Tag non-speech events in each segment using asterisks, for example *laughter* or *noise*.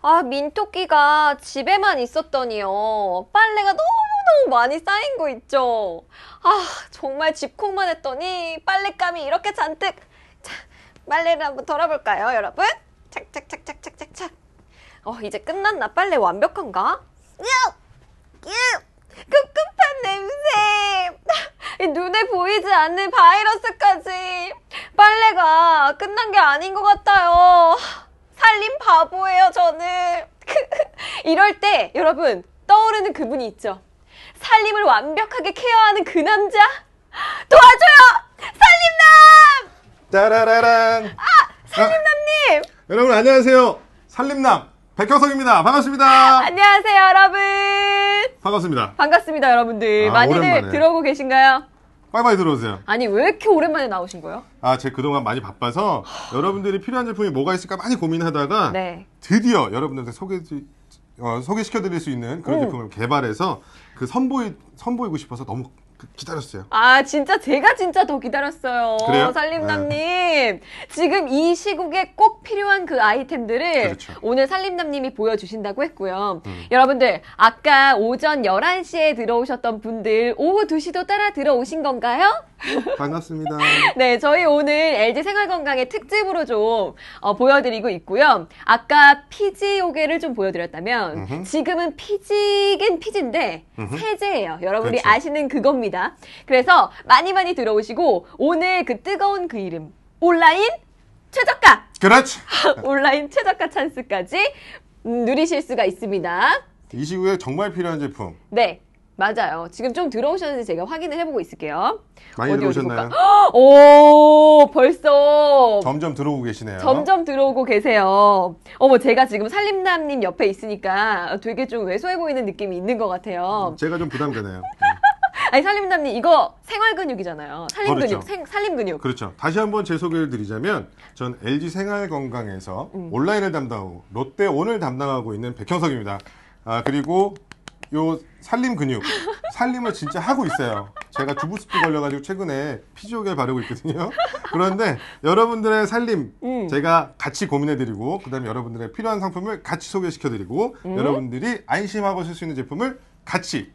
아, 민토끼가 집에만 있었더니요. 빨래가 너무너무 많이 쌓인 거 있죠. 아, 정말 집콕만 했더니 빨랫감이 이렇게 잔뜩. 자, 빨래를 한번 덜어볼까요, 여러분? 착착착착착착착. 어, 이제 끝났나? 빨래 완벽한가? 으! 으! 급급한 냄새! *laughs* 눈에 보이지 않는 바이러스까지! 빨래가 끝난 게 아닌 것 같아요. 살림 바보예요, 저는. *laughs* 이럴 때 여러분 떠오르는 그분이 있죠. 살림을 완벽하게 케어하는 그 남자 도와줘요, 살림남. 따라라란. 아, 살림남님. 아, 여러분 안녕하세요, 살림남 백형석입니다. 반갑습니다. 안녕하세요, 여러분. 반갑습니다. 반갑습니다, 여러분들. 아, 많이들 오랜만에. 들어오고 계신가요? 빠이빠이 들어오세요. 아니 왜 이렇게 오랜만에 나오신 거예요? 아, 제 그동안 많이 바빠서 여러분들이 필요한 제품이 뭐가 있을까 많이 고민하다가 네. 드디어 여러분들한테 소개 어, 소개시켜드릴 수 있는 그런 오. 제품을 개발해서 그 선보이 선보이고 싶어서 너무 기다렸어요. 아 진짜 제가 진짜 더 기다렸어요. 그래요? 살림남님 네. 지금 이 시국에 꼭 필요한 그 아이템들을 그렇죠. 오늘 살림남님이 보여주신다고 했고요. 음. 여러분들 아까 오전 11시에 들어오셨던 분들 오후 2시도 따라 들어오신 건가요? 반갑습니다. 네, 저희 오늘 LG 생활건강의 특집으로 좀 어, 보여드리고 있고요. 아까 피지 요괴를 좀 보여드렸다면 으흠. 지금은 피지긴 피지인데 세제예요. 여러분이 그렇죠. 아시는 그겁니다. 그래서 많이 많이 들어오시고 오늘 그 뜨거운 그 이름 온라인 최저가. 그렇죠. *laughs* 온라인 최저가 찬스까지 누리실 수가 있습니다. 이 시국에 정말 필요한 제품. 네. 맞아요. 지금 좀 들어오셨는지 제가 확인을 해보고 있을게요. 많이 어디 들어오셨나요? 오, 벌써. 점점 들어오고 계시네요. 점점 들어오고 계세요. 어머, 제가 지금 살림남님 옆에 있으니까 되게 좀 왜소해 보이는 느낌이 있는 것 같아요. 음, 제가 좀 부담되네요. 음. *laughs* 아니, 살림남님, 이거 생활 근육이잖아요. 살림 그렇죠. 근육, 살림 근육. 그렇죠. 다시 한번 제 소개를 드리자면, 전 LG 생활 건강에서 음. 온라인을 담당 하고 롯데 오늘 담당하고 있는 백형석입니다. 아, 그리고 요 살림 근육 살림을 진짜 하고 있어요 제가 주부습기 걸려가지고 최근에 피지오겔 바르고 있거든요 그런데 여러분들의 살림 음. 제가 같이 고민해드리고 그 다음에 여러분들의 필요한 상품을 같이 소개시켜드리고 음. 여러분들이 안심하고 쓸 수 있는 제품을 같이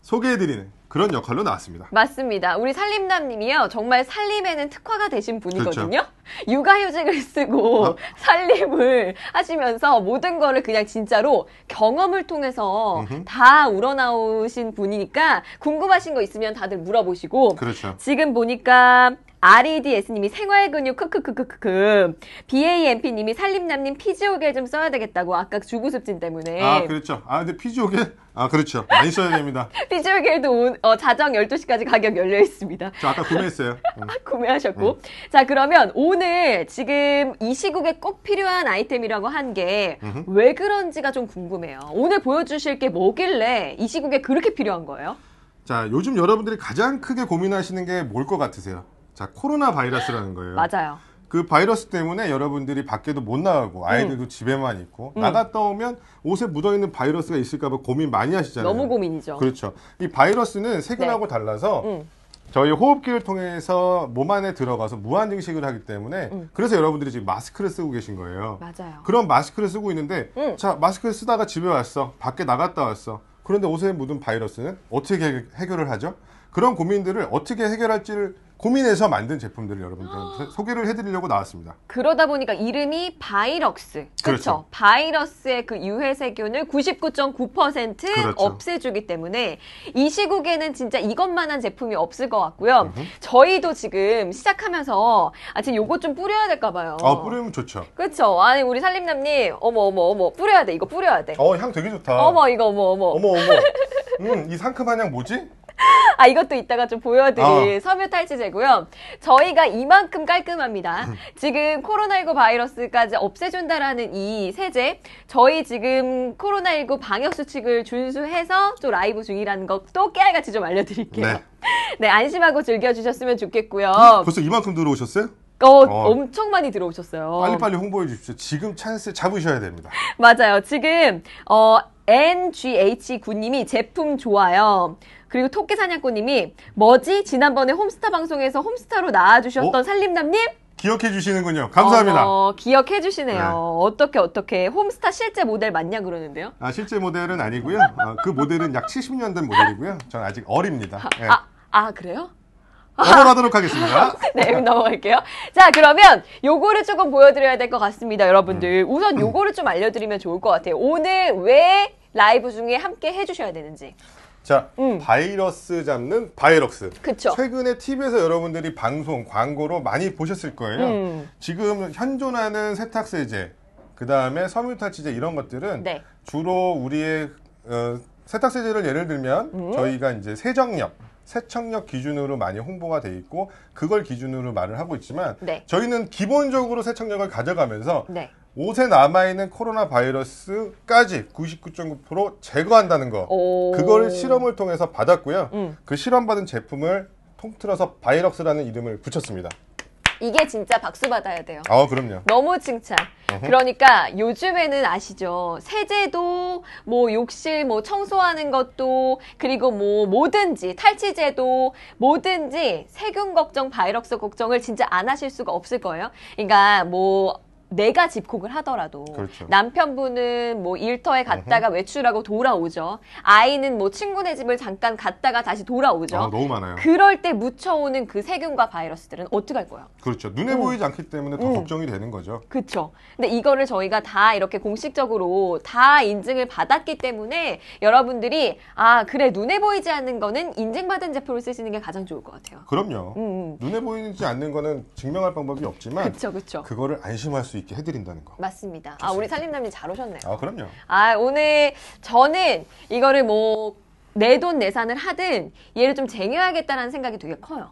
소개해드리는 그런 역할로 나왔습니다. 맞습니다. 우리 살림남님이요. 정말 살림에는 특화가 되신 분이거든요. 그렇죠. 육아휴직을 쓰고 어? 살림을 하시면서 모든 거를 그냥 진짜로 경험을 통해서 음흠. 다 우러나오신 분이니까 궁금하신 거 있으면 다들 물어보시고 그렇죠. 지금 보니까 REDS님이 생활근육 크크크크크 BAMP님이 살림남님 피지오겔 좀 써야 되겠다고 아까 그 주부습진 때문에 아 그렇죠 아 근데 피지오겔 아 그렇죠 많이 써야 됩니다 *laughs* 피지오겔도 오, 어, 자정 12시까지 가격 열려 있습니다 저 아까 구매했어요 응. *laughs* 아, 구매하셨고 응. 네. 자 그러면 오늘 지금 이 시국에 꼭 필요한 아이템이라고 한 게 왜 그런지가 좀 궁금해요 오늘 보여주실 게 뭐길래 이 시국에 그렇게 필요한 거예요? 자 요즘 여러분들이 가장 크게 고민하시는 게 뭘 것 같으세요? 자, 코로나 바이러스라는 거예요. 맞아요. 그 바이러스 때문에 여러분들이 밖에도 못 나가고 아이들도 음. 집에만 있고 음. 나갔다 오면 옷에 묻어 있는 바이러스가 있을까 봐 고민 많이 하시잖아요. 너무 고민이죠. 그렇죠. 이 바이러스는 세균하고 네. 달라서 음. 저희 호흡기를 통해서 몸 안에 들어가서 무한 증식을 하기 때문에 음. 그래서 여러분들이 지금 마스크를 쓰고 계신 거예요. 맞아요. 그런 마스크를 쓰고 있는데 음. 자 마스크를 쓰다가 집에 왔어, 밖에 나갔다 왔어. 그런데 옷에 묻은 바이러스는 어떻게 해결을 하죠? 그런 고민들을 어떻게 해결할지를 고민해서 만든 제품들을 여러분들한테 아. 소개를 해드리려고 나왔습니다. 그러다 보니까 이름이 바이럭스. 그렇죠. 그렇죠. 바이러스의 그 유해 세균을 99.9% 그렇죠. 없애주기 때문에 이 시국에는 진짜 이것만한 제품이 없을 것 같고요. 으흠. 저희도 지금 시작하면서 아, 지금 요거 좀 뿌려야 될까 봐요. 아, 뿌리면 좋죠. 그렇죠. 아니, 우리 살림남님, 어머, 어머, 어머, 뿌려야 돼. 이거 뿌려야 돼. 어, 향 되게 좋다. 어머, 이거, 어머, 어머. 어머, 어머. 음, 이 상큼한 향 뭐지? *laughs* 아, 이것도 이따가 좀 보여드릴 어. 섬유 탈취제고요. 저희가 이만큼 깔끔합니다. 음. 지금 코로나19 바이러스까지 없애준다라는 이 세제, 저희 지금 코로나19 방역수칙을 준수해서 또 라이브 중이라는 것도 깨알같이 좀 알려드릴게요. 네. *laughs* 네, 안심하고 즐겨주셨으면 좋겠고요. 벌써 이만큼 들어오셨어요? 어, 어, 엄청 많이 들어오셨어요. 빨리빨리 홍보해 주십시오. 지금 찬스 잡으셔야 됩니다. 맞아요. 지금, 어, n g h 군님이 제품 좋아요. 그리고 토끼 사냥꾼님이 뭐지 지난번에 홈스타 방송에서 홈스타로 나와주셨던 어? 살림남님 기억해 주시는군요. 감사합니다. 어, 기억해 주시네요. 네. 어떻게 어떻게 홈스타 실제 모델 맞냐 그러는데요? 아 실제 모델은 아니고요. 어, 그 모델은 약 70년 된 모델이고요. 전 아직 어립니다. 아, 네. 아, 아 그래요? 아, 넘어가도록 하겠습니다. *laughs* 네, 넘어갈게요. 자, 그러면 요거를 조금 보여드려야 될 것 같습니다, 여러분들. 음. 우선 요거를 좀 알려드리면 좋을 것 같아요. 오늘 왜 라이브 중에 함께 해주셔야 되는지. 자, 음. 바이러스 잡는 바이럭스. 그쵸. 최근에 TV에서 여러분들이 방송, 광고로 많이 보셨을 거예요. 음. 지금 현존하는 세탁세제, 그 다음에 섬유탈취제 이런 것들은 네. 주로 우리의 어, 세탁세제를 예를 들면 음. 저희가 이제 세정력, 세척력 기준으로 많이 홍보가 돼 있고 그걸 기준으로 말을 하고 있지만 네. 저희는 기본적으로 세척력을 가져가면서 네. 옷에 남아있는 코로나 바이러스까지 99.9% 제거한다는 거 그걸 실험을 통해서 받았고요 음. 그 실험받은 제품을 통틀어서 바이럭스라는 이름을 붙였습니다 이게 진짜 박수 받아야 돼요. 아, 그럼요. 너무 칭찬. 어흠. 그러니까 요즘에는 아시죠. 세제도 뭐 욕실 뭐 청소하는 것도 그리고 뭐 뭐든지 탈취제도 뭐든지 세균 걱정, 바이러스 걱정을 진짜 안 하실 수가 없을 거예요. 그러니까 뭐 내가 집콕을 하더라도 그렇죠. 남편분은 뭐 일터에 갔다가 외출하고 돌아오죠. 아이는 뭐 친구네 집을 잠깐 갔다가 다시 돌아오죠. 아, 너무 많아요. 그럴 때 묻혀오는 그 세균과 바이러스들은 어떻게 할 거예요? 그렇죠. 눈에 음. 보이지 않기 때문에 더 음. 걱정이 되는 거죠. 그렇죠. 근데 이거를 저희가 다 이렇게 공식적으로 다 인증을 받았기 때문에 여러분들이 아 그래 눈에 보이지 않는 거는 인증받은 제품을 쓰시는 게 가장 좋을 것 같아요. 그럼요. 음, 음. 눈에 보이지 않는 거는 증명할 방법이 없지만 그렇죠, 그렇죠. 그거를 안심할 수 있게 해드린다는 거. 맞습니다. 아, 좋습니다. 아 우리 살림남님 잘 오셨네요. 아 그럼요. 아 오늘 저는 이거를 뭐 내 돈 내산을 하든 얘를 좀 쟁여야겠다는 생각이 되게 커요.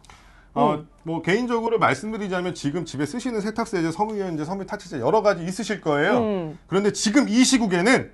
어, 음. 뭐 개인적으로 말씀드리자면 지금 집에 쓰시는 세탁세제, 섬유유제 섬유타치제 여러 가지 있으실 거예요. 음. 그런데 지금 이 시국에는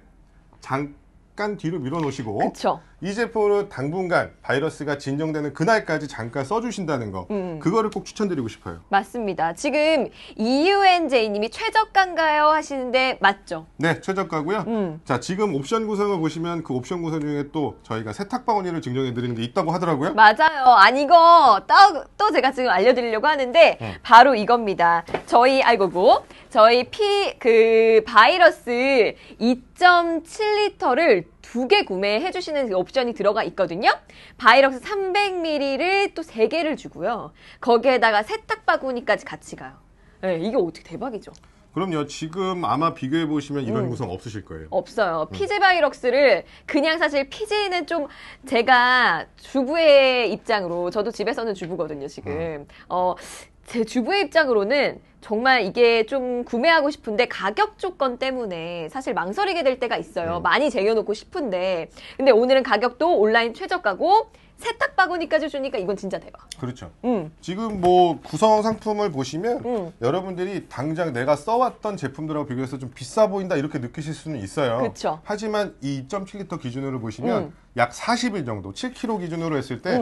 잠깐 뒤로 밀어놓으시고 그렇죠 이 제품은 당분간 바이러스가 진정되는 그날까지 잠깐 써주신다는 거 음. 그거를 꼭 추천드리고 싶어요. 맞습니다. 지금 EUNJ님이 최저가인가요 하시는데 맞죠? 네, 최저가고요. 음. 자, 지금 옵션 구성을 보시면 그 옵션 구성 중에 또 저희가 세탁 방구니를 증정해 드리는 게 있다고 하더라고요. 맞아요. 아니 이거 또, 또 제가 지금 알려드리려고 하는데 음. 바로 이겁니다. 저희 아이고고 저희 피그 바이러스 2.7리터를 두개 구매해 주시는 그 옵션이 들어가 있거든요. 바이럭스 300ml를 또 세개를 주고요. 거기에다가 세탁 바구니까지 같이 가요. 네, 이게 어떻게 대박이죠. 그럼요. 지금 아마 비교해 보시면 이런 음. 구성 없으실 거예요. 없어요. 음. 피지 바이럭스를 그냥 사실 피지는 좀 제가 주부의 입장으로 저도 집에서는 주부거든요. 지금 음. 어제 주부의 입장으로는 정말 이게 좀 구매하고 싶은데 가격 조건 때문에 사실 망설이게 될 때가 있어요. 음. 많이 쟁여놓고 싶은데. 근데 오늘은 가격도 온라인 최저가고 세탁 바구니까지 주니까 이건 진짜 대박. 그렇죠. 음. 지금 뭐 구성 상품을 보시면 음. 여러분들이 당장 내가 써왔던 제품들하고 비교해서 좀 비싸 보인다 이렇게 느끼실 수는 있어요. 그렇죠. 하지만 이 2.7리터 기준으로 보시면 음. 약 40일 정도, 7kg 기준으로 했을 때한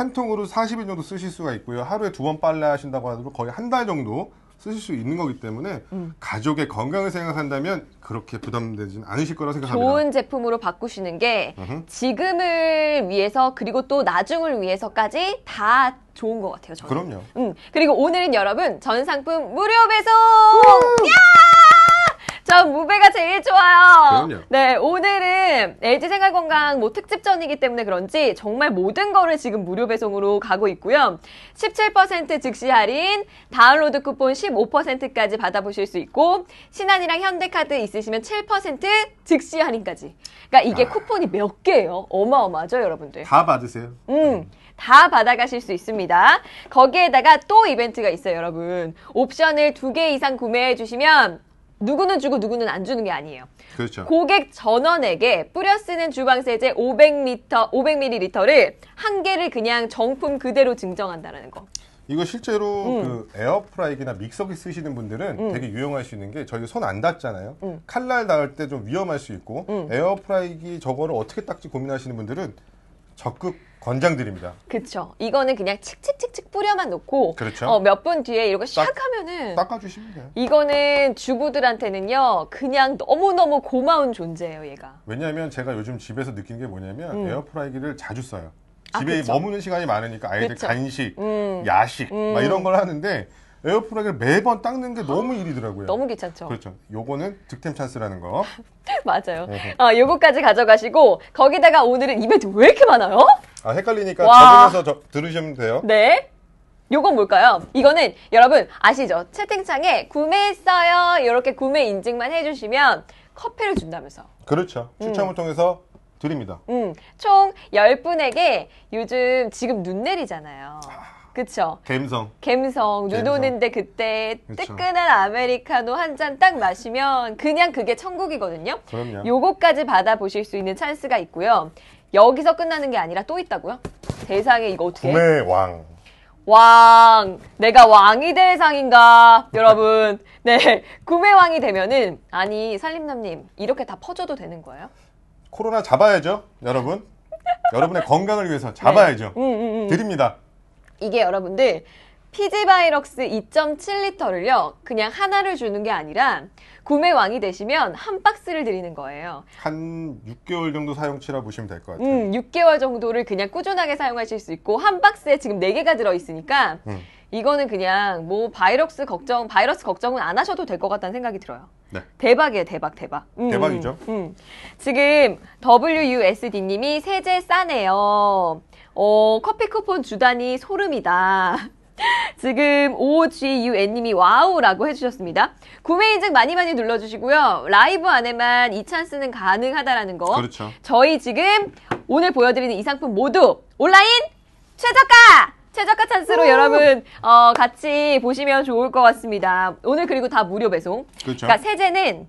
음. 통으로 40일 정도 쓰실 수가 있고요. 하루에 두 번 빨래 하신다고 하더라도 거의 한 달 정도 쓰실 수 있는 거기 때문에 음. 가족의 건강을 생각한다면 그렇게 부담되진 않으실 거라 생각합니다. 좋은 제품으로 바꾸시는 게 으흠. 지금을 위해서 그리고 또 나중을 위해서까지 다 좋은 것 같아요. 저는. 그럼요. 음. 그리고 오늘은 여러분 전 상품 무료 배송! 야! 전 무배가 제일 좋아요. 그럼요. 네, 오늘은 LG 생활건강 뭐 특집전이기 때문에 그런지 정말 모든 거를 지금 무료 배송으로 가고 있고요. 17% 즉시 할인, 다운로드 쿠폰 15%까지 받아보실 수 있고 신한이랑 현대카드 있으시면 7% 즉시 할인까지. 그러니까 이게 아... 쿠폰이 몇 개예요? 어마어마하죠, 여러분들. 다 받으세요. 음. 음. 다 받아가실 수 있습니다. 거기에다가 또 이벤트가 있어요, 여러분. 옵션을 두 개 이상 구매해 주시면 누구는 주고 누구는 안 주는 게 아니에요. 그렇죠. 고객 전원에게 뿌려 쓰는 주방세제 500m, 500ml를 한 개를 그냥 정품 그대로 증정한다라는 거. 이거 실제로 음. 그 에어프라이기나 믹서기 쓰시는 분들은 음. 되게 유용할 수 있는 게 저희가 손안닿잖아요 음. 칼날 닿을 때 좀 위험할 수 있고 음. 에어프라이기 저거를 어떻게 닦지 고민하시는 분들은 적극 권장드립니다. 그렇죠. 이거는 그냥 칙칙칙칙 뿌려만 놓고 그렇죠. 어, 몇 분 뒤에 이렇게 샥 딱, 하면은 닦아주시면 돼요. 이거는 주부들한테는요. 그냥 너무너무 고마운 존재예요, 얘가. 왜냐하면 제가 요즘 집에서 느낀 게 뭐냐면 음. 에어프라이기를 자주 써요. 아, 집에 아, 머무는 시간이 많으니까 아이들 그쵸. 간식, 음. 야식 음. 막 이런 음. 걸 하는데 에어프라이를 매번 닦는 게 너무 일이더라고요. 너무 귀찮죠. 그렇죠. 요거는 득템 찬스라는 거. *laughs* 맞아요. 어, 요거까지 가져가시고 거기다가 오늘은 이벤트 왜 이렇게 많아요? 아 헷갈리니까 와. 적용해서 저- 들으시면 돼요. 네. 요건 뭘까요? 이거는 여러분 아시죠? 채팅창에 구매했어요. 이렇게 구매 인증만 해주시면 커피를 준다면서. 그렇죠. 추첨을 음. 통해서 드립니다. 음, 총 10분에게 요즘 지금 눈 내리잖아요. 아. 그쵸. 갬성. 갬성. 눈 오는데 그때 그쵸. 뜨끈한 아메리카노 한 잔 딱 마시면 그냥 그게 천국이거든요. 그럼요. 요거까지 받아보실 수 있는 찬스가 있고요. 여기서 끝나는 게 아니라 또 있다고요? 대상에 이거 어떻게? 구매 왕. 왕. 내가 왕이 될 상인가, 여러분. *laughs* 네. 구매 왕이 되면은, 아니, 살림남님, 이렇게 다 퍼져도 되는 거예요? 코로나 잡아야죠, 여러분. 여러분의 건강을 위해서 *laughs* 네. 잡아야죠. 네. 드립니다. 이게 여러분들 피지바이럭스 2.7리터를요, 그냥 하나를 주는 게 아니라 구매왕이 되시면 한 박스를 드리는 거예요. 한 6개월 정도 사용치라 보시면 될 것 같아요. 음, 6개월 정도를 그냥 꾸준하게 사용하실 수 있고, 한 박스에 지금 4개가 들어있으니까, 음. 이거는 그냥 뭐 바이러스 걱정, 바이러스 걱정은 안 하셔도 될 것 같다는 생각이 들어요. 네. 대박이에요, 대박, 대박. 음, 대박이죠. 음. 지금 WUSD님이 세제 싸네요. 어, 커피 쿠폰 주다니 소름이다. *laughs* 지금 OGUN님이 와우라고 해주셨습니다. 구매 인증 많이 많이 눌러주시고요. 라이브 안에만 이 찬스는 가능하다라는 거. 그렇죠. 저희 지금 오늘 보여드리는 이 상품 모두 온라인 최저가! 최저가 찬스로 오! 여러분 어, 같이 보시면 좋을 것 같습니다. 오늘 그리고 다 무료 배송. 그렇죠. 그러니까 세제는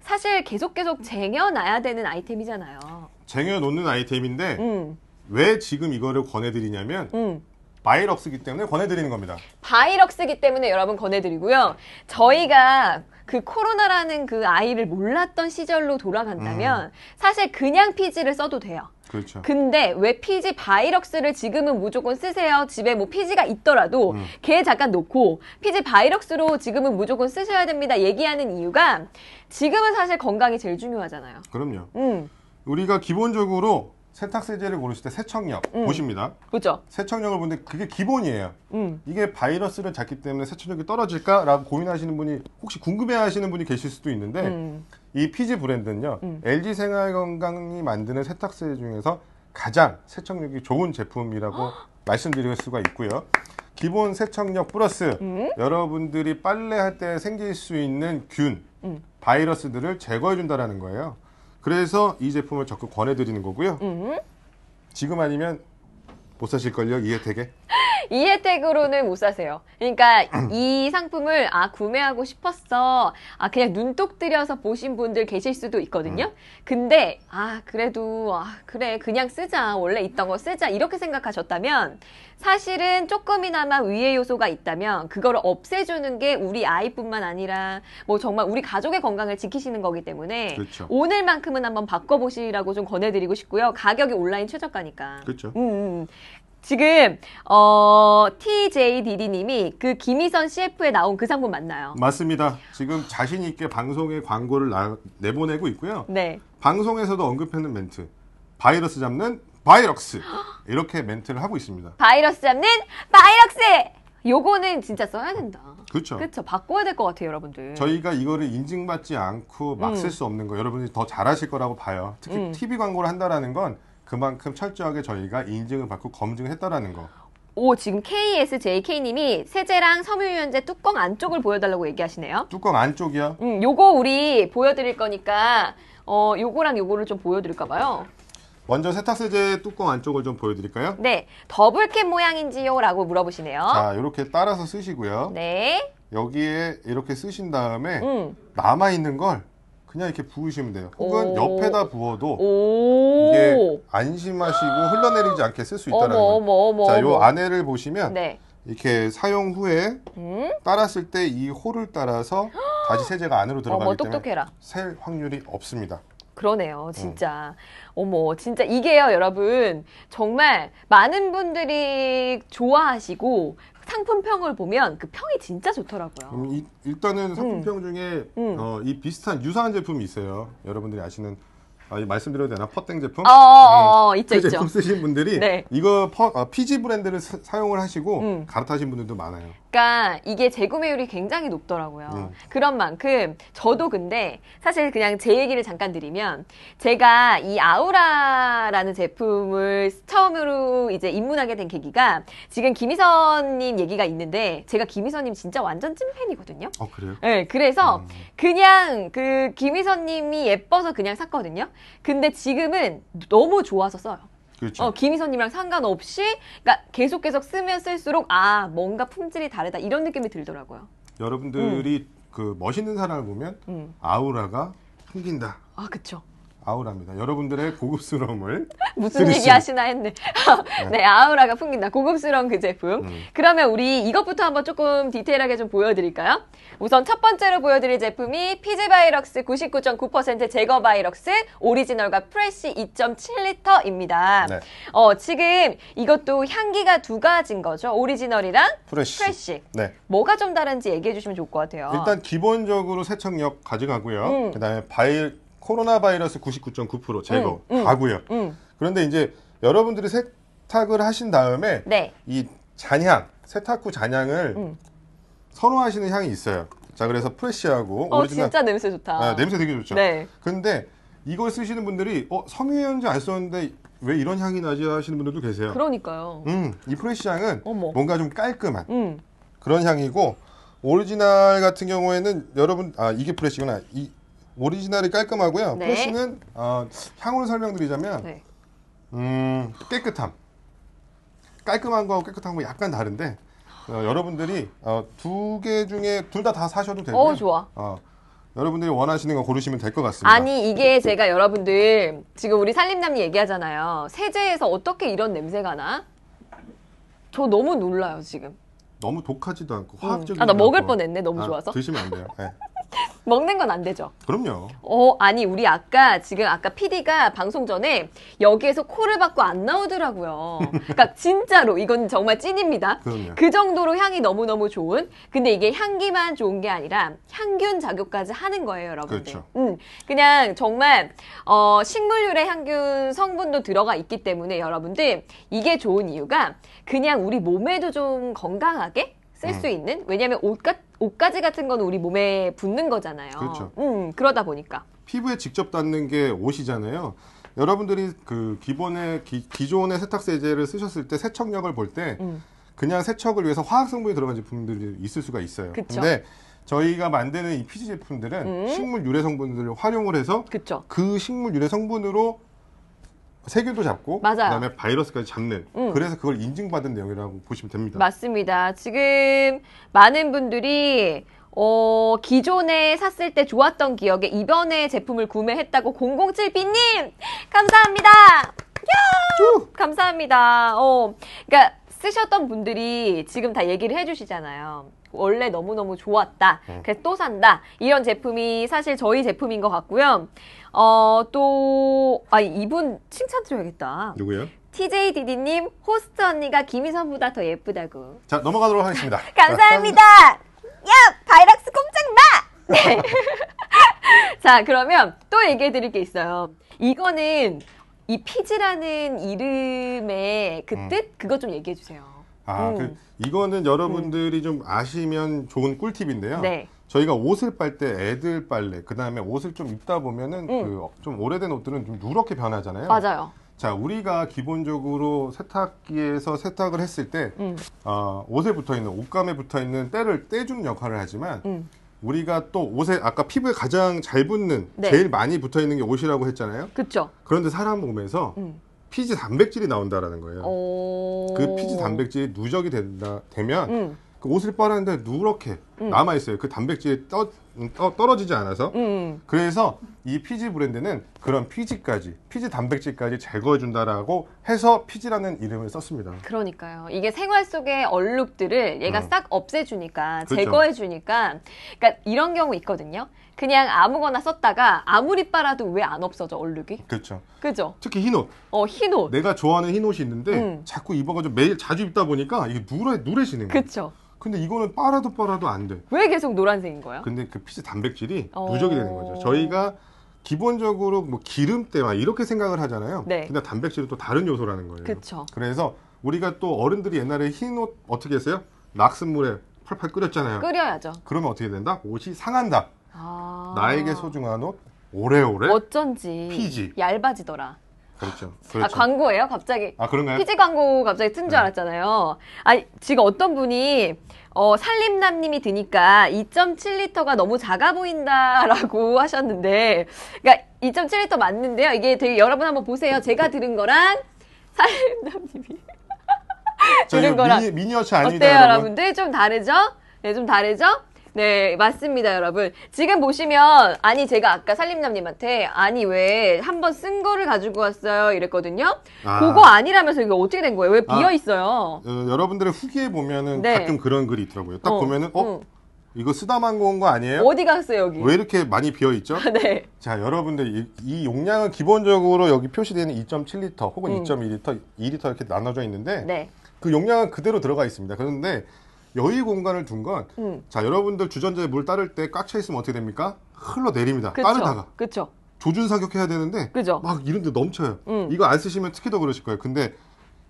사실 계속 계속 쟁여놔야 되는 아이템이잖아요. 쟁여놓는 아이템인데 음. 왜 지금 이거를 권해드리냐면 음. 바이럭스기 때문에 권해드리는 겁니다. 바이럭스기 때문에 여러분 권해드리고요. 저희가 그 코로나라는 그 아이를 몰랐던 시절로 돌아간다면 음. 사실 그냥 피지를 써도 돼요. 그렇죠. 근데 왜 피지 바이럭스를 지금은 무조건 쓰세요. 집에 뭐 피지가 있더라도 음. 걔 잠깐 놓고 피지 바이럭스로 지금은 무조건 쓰셔야 됩니다. 얘기하는 이유가 지금은 사실 건강이 제일 중요하잖아요. 그럼요. 음. 우리가 기본적으로 세탁세제를 고르실 때 세척력 음. 보십니다. 그죠? 세척력을 보는데 그게 기본이에요. 음. 이게 바이러스를 잡기 때문에 세척력이 떨어질까라고 고민하시는 분이 혹시 궁금해하시는 분이 계실 수도 있는데 음. 이 피지 브랜드는요 LG 음. 생활건강이 만드는 세탁세 제 중에서 가장 세척력이 좋은 제품이라고 *gasps* 말씀드릴 수가 있고요. 기본 세척력 플러스 음. 여러분들이 빨래할 때 생길 수 있는 균, 음. 바이러스들을 제거해준다라는 거예요. 그래서 이 제품을 적극 권해드리는 거고요. 음. 지금 아니면 못 사실걸요, 이게 되게. *laughs* 이 혜택으로는 못 사세요. 그러니까 *clears throat* 이 상품을 아 구매하고 싶었어. 아 그냥 눈독 들여서 보신 분들 계실 수도 있거든요. 음. 근데 아 그래도 아 그래 그냥 쓰자. 원래 있던 거 쓰자. 이렇게 생각하셨다면 사실은 조금이나마 위의 요소가 있다면 그거를 없애주는 게 우리 아이뿐만 아니라 뭐 정말 우리 가족의 건강을 지키시는 거기 때문에 그렇 오늘만큼은 한번 바꿔보시라고 좀 권해드리고 싶고요. 가격이 온라인 최저가니까. 그렇죠. 음, 음. 음. 지금 어, TJDD님이 그 김희선 CF에 나온 그 상품 맞나요? 맞습니다. 지금 자신 있게 방송에 광고를 나, 내보내고 있고요. 네. 방송에서도 언급하는 멘트 바이러스 잡는 바이럭스 이렇게 멘트를 하고 있습니다. 바이러스 잡는 바이럭스. 요거는 진짜 써야 된다. 그렇죠. 그렇죠. 바꿔야 될 것 같아요, 여러분들. 저희가 이거를 인증받지 않고 막 쓸수 음. 없는 거 여러분이 더 잘하실 거라고 봐요. 특히 음. TV 광고를 한다라는 건 그만큼 철저하게 저희가 인증을 받고 검증을 했다라는 거. 오 지금 KSJK님이 세제랑 섬유유연제 뚜껑 안쪽을 보여달라고 얘기하시네요. 뚜껑 안쪽이요? 음, 요거 우리 보여드릴 거니까 어 요거랑 요거를 좀 보여드릴까 봐요. 먼저 세탁세제 뚜껑 안쪽을 좀 보여드릴까요? 네, 더블캡 모양인지요? 라고 물어보시네요. 자, 이렇게 따라서 쓰시고요. 네. 여기에 이렇게 쓰신 다음에 음. 남아있는 걸 그냥 이렇게 부으시면 돼요. 혹은 옆에다 부어도 이게 안심하시고 흘러내리지 않게 쓸 수 있다는 거예요. 자, 요 안에를 보시면 네. 이렇게 사용 후에 음? 따랐을 때이 호를 따라서 *gasps* 다시 세제가 안으로 들어가기 어머, 때문에 셀 확률이 없습니다. 그러네요, 음. 진짜. 음. 어머, 진짜 이게요, 여러분. 정말 많은 분들이 좋아하시고 상품평을 보면 그 평이 진짜 좋더라고요. 음, 이, 일단은 음. 상품평 중에 음. 어, 이 비슷한 유사한 제품이 있어요. 여러분들이 아시는 아, 이 말씀드려도 되나? 퍼땡 제품? 어, 어, 어, 음. 어 있죠, 그 있죠. 제품 쓰신 분들이 네. 이거 퍼, 아, 어, PG 브랜드를 사, 용을 하시고 음. 갈아타신 분들도 많아요. 그러니까 이게 재구매율이 굉장히 높더라고요. 음. 그런 만큼 저도 근데 사실 그냥 제 얘기를 잠깐 드리면 제가 이 아우라라는 제품을 처음으로 이제 입문하게 된 계기가 지금 김희선님 얘기가 있는데 제가 김희선님 진짜 완전 찐팬이거든요. 어 아, 그래요? 네, 그래서 음. 그냥 그 김희선님이 예뻐서 그냥 샀거든요. 근데 지금은 너무 좋아서 써요. 그렇죠. 어, 김희선님이랑 상관없이 그러니까 계속 계속 쓰면 쓸수록 아 뭔가 품질이 다르다 이런 느낌이 들더라고요. 여러분들이 음. 그 멋있는 사람을 보면 음. 아우라가 풍긴다. 아 그렇죠. 아우라입니다. 여러분들의 고급스러움을 *laughs* 무슨 얘기 하시나 했네. 네. *laughs* 네, 아우라가 풍긴다. 고급스러운 그 제품. 음. 그러면 우리 이것부터 한번 조금 디테일하게 좀 보여드릴까요? 우선 첫 번째로 보여드릴 제품이 피지 바이럭스 99.9% 제거 바이럭스 오리지널과 프레시 2.7리터입니다. 네. 어, 지금 이것도 향기가 두 가지인 거죠. 오리지널이랑 프레시. 프레시. 네. 뭐가 좀 다른지 얘기해 주시면 좋을 것 같아요. 일단 기본적으로 세척력 가져가고요. 음. 그다음에 바이 코로나 바이러스 99.9% 제거 음, 음, 가고요. 음. 그런데 이제 여러분들이 세탁을 하신 다음에 네. 이 잔향, 세탁 후 잔향을 선호하시는 향이 있어요. 자, 그래서 프레쉬하고 어, 오리지널 진짜 냄새 좋다. 아, 냄새 되게 좋죠. 네. 근데 이걸 쓰시는 분들이 어, 섬유유연알안 썼는데 왜 이런 향이 나지 하시는 분들도 계세요. 그러니까요. 음, 이 프레쉬 향은 뭔가 좀 깔끔한 음. 그런 향이고 오리지널 같은 경우에는 여러분 아 이게 프레쉬구나 이 오리지널이 깔끔하고요. 네. 프레쉬는 어, 향으로 설명드리자면 네. 음, 깨끗함. 깔끔한 거하고 깨끗한 거 약간 다른데 어, 여러분들이 어, 두개 중에 둘 다 다 사셔도 되고요. 어, 좋아. 어, 여러분들이 원하시는 거 고르시면 될 것 같습니다. 아니 이게 제가 여러분들 지금 우리 살림남이 얘기하잖아요. 세제에서 어떻게 이런 냄새가 나? 저 너무 놀라요 지금. 너무 독하지도 않고 음. 화학적인. 음. 아, 아나 먹을 뻔했네 너무 아, 좋아서. 드시면 안 돼요. 네. *laughs* 먹는 건 안 되죠. 그럼요. 어, 아니 우리 아까 지금 아까 PD가 방송 전에 여기에서 코를 박고안 나오더라고요. 그러니까 *laughs* 진짜로 이건 정말 찐입니다. 그럼요. 그 정도로 향이 너무너무 좋은. 근데 이게 향기만 좋은 게 아니라 향균 작용까지 하는 거예요, 여러분들. 그렇죠. 음. 그냥 정말 어, 식물 유래 향균 성분도 들어가 있기 때문에 여러분들 이게 좋은 이유가 그냥 우리 몸에도 좀 건강하게 쓸수 네. 음. 있는 왜냐하면 옷가, 옷가지 같은 건 우리 몸에 붙는 거잖아요. 그렇죠. 음, 그러다 보니까 피부에 직접 닿는 게 옷이잖아요. 여러분들이 그 기본의 기, 기존의 세탁 세제를 쓰셨을 때 세척력을 볼때 음. 그냥 세척을 위해서 화학 성분이 들어간 제품들이 있을 수가 있어요. 그쵸? 근데 저희가 만드는 이 피지 제품들은 음. 식물 유래 성분들을 활용을 해서 그쵸? 그 식물 유래 성분으로 세균도 잡고 맞아요. 그다음에 바이러스까지 잡는 음. 그래서 그걸 인증받은 내용이라고 보시면 됩니다. 맞습니다. 지금 많은 분들이 어, 기존에 샀을 때 좋았던 기억에 이번에 제품을 구매했다고 007B님 감사합니다. 감사합니다. 어, 그러니까 쓰셨던 분들이 지금 다 얘기를 해주시잖아요. 원래 너무너무 좋았다. 네. 그래서 또 산다. 이런 제품이 사실 저희 제품인 것 같고요. 어, 또, 아, 이분 칭찬 드려야겠다. 누구요? TJDD님, 호스트 언니가 김희선보다 더 예쁘다고. 자, 넘어가도록 하겠습니다. *laughs* 감사합니다! 야! 바이락스 꼼짝마! 네. *laughs* 자, 그러면 또 얘기해 드릴 게 있어요. 이거는 이 피지라는 이름의 그 음. 뜻, 음. 그거좀 얘기해 주세요. 아, 음. 그, 이거는 여러분들이 음. 좀 아시면 좋은 꿀팁인데요. 네. 저희가 옷을 빨 때 애들 빨래 그 다음에 옷을 좀 입다 보면은 음. 그좀 오래된 옷들은 좀 누렇게 변하잖아요. 맞아요. 자 우리가 기본적으로 세탁기에서 세탁을 했을 때 음. 어, 옷에 붙어 있는 옷감에 붙어 있는 때를 떼주는 역할을 하지만 음. 우리가 또 옷에 아까 피부에 가장 잘 붙는 네. 제일 많이 붙어 있는 게 옷이라고 했잖아요. 그렇죠. 그런데 사람 몸에서 피지 단백질이 나온다라는 거예요. 그 피지 단백질이 누적이 된다 되면 그 옷을 빨았는데 누렇게 남아 있어요. 그 단백질이 떠, 음, 떠, 떨어지지 않아서. 음. 그래서 이 피지 브랜드는 그런 피지까지 피지 단백질까지 제거해 준다라고 해서 피지라는 이름을 썼습니다. 그러니까요. 이게 생활 속의 얼룩들을 얘가 음. 싹 없애 주니까 그렇죠. 제거해 주니까 그러니까 이런 경우 있거든요. 그냥 아무거나 썼다가 아무리 빨아도 왜 안 없어져 얼룩이? 그렇죠. 그죠. 특히 흰옷. 어 흰옷. 내가 좋아하는 흰옷이 있는데 음. 자꾸 입어가지고 매일 자주 입다 보니까 이게 누래 누래지는 거예요. 그렇죠. 근데 이거는 빨아도 빨아도 안 돼. 왜 계속 노란색인 거야? 근데 그 피지 단백질이 어... 누적이 되는 거죠. 저희가 기본적으로 뭐 기름때 막 이렇게 생각을 하잖아요. 네. 근데 단백질은 또 다른 요소라는 거예요. 그렇죠 그래서 우리가 또 어른들이 옛날에 흰 옷 어떻게 했어요? 낙습물에 팔팔 끓였잖아요. 끓여야죠. 그러면 어떻게 된다? 옷이 상한다. 아... 나에게 소중한 옷 오래오래 어쩐지 피지 얇아지더라. 그렇죠. 아, 그렇죠. 아, 광고예요? 갑자기. 아, 그런가요? 피지 광고 갑자기 튼줄 네. 알았잖아요. 아니, 지금 어떤 분이 어, 살림남님이 드니까 2.7리터가 너무 작아 보인다라고 *laughs* 하셨는데, 그러니까 2.7리터 맞는데요. 이게 되게 여러분 한번 보세요. 제가 들은 거랑 살림남님이 *laughs* 들은 거랑 미니, 미니어처 아니다 어때요, 여러분? 여러분들? 좀 다르죠? 네, 좀 다르죠? 네, 맞습니다, 여러분. 지금 보시면, 아니, 제가 아까 살림남님한테, 아니, 왜 한 번 쓴 거를 가지고 왔어요? 이랬거든요. 아. 그거 아니라면서 이게 어떻게 된 거예요? 왜 비어 아. 있어요? 어, 여러분들의 후기에 보면은 네. 가끔 그런 글이 있더라고요. 딱 어. 보면은, 어? 응. 이거 쓰다만 온거 아니에요? 어디 갔어요, 여기? 왜 이렇게 많이 비어 있죠? *laughs* 네. 자, 여러분들, 이, 이, 용량은 기본적으로 여기 표시되는 2.7리터 혹은 음. 2.2리터, 2리터 이렇게 나눠져 있는데, 네. 그 용량은 그대로 들어가 있습니다. 그런데 여유 공간을 둔 건자 음. 여러분들 주전자에 물 따를 때 꽉 차 있으면 어떻게 됩니까? 흘러 내립니다. 따르다가. 그렇 조준 사격해야 되는데 그쵸? 막 이런데 넘쳐요. 음. 이거 안 쓰시면 특히 더 그러실 거예요. 근데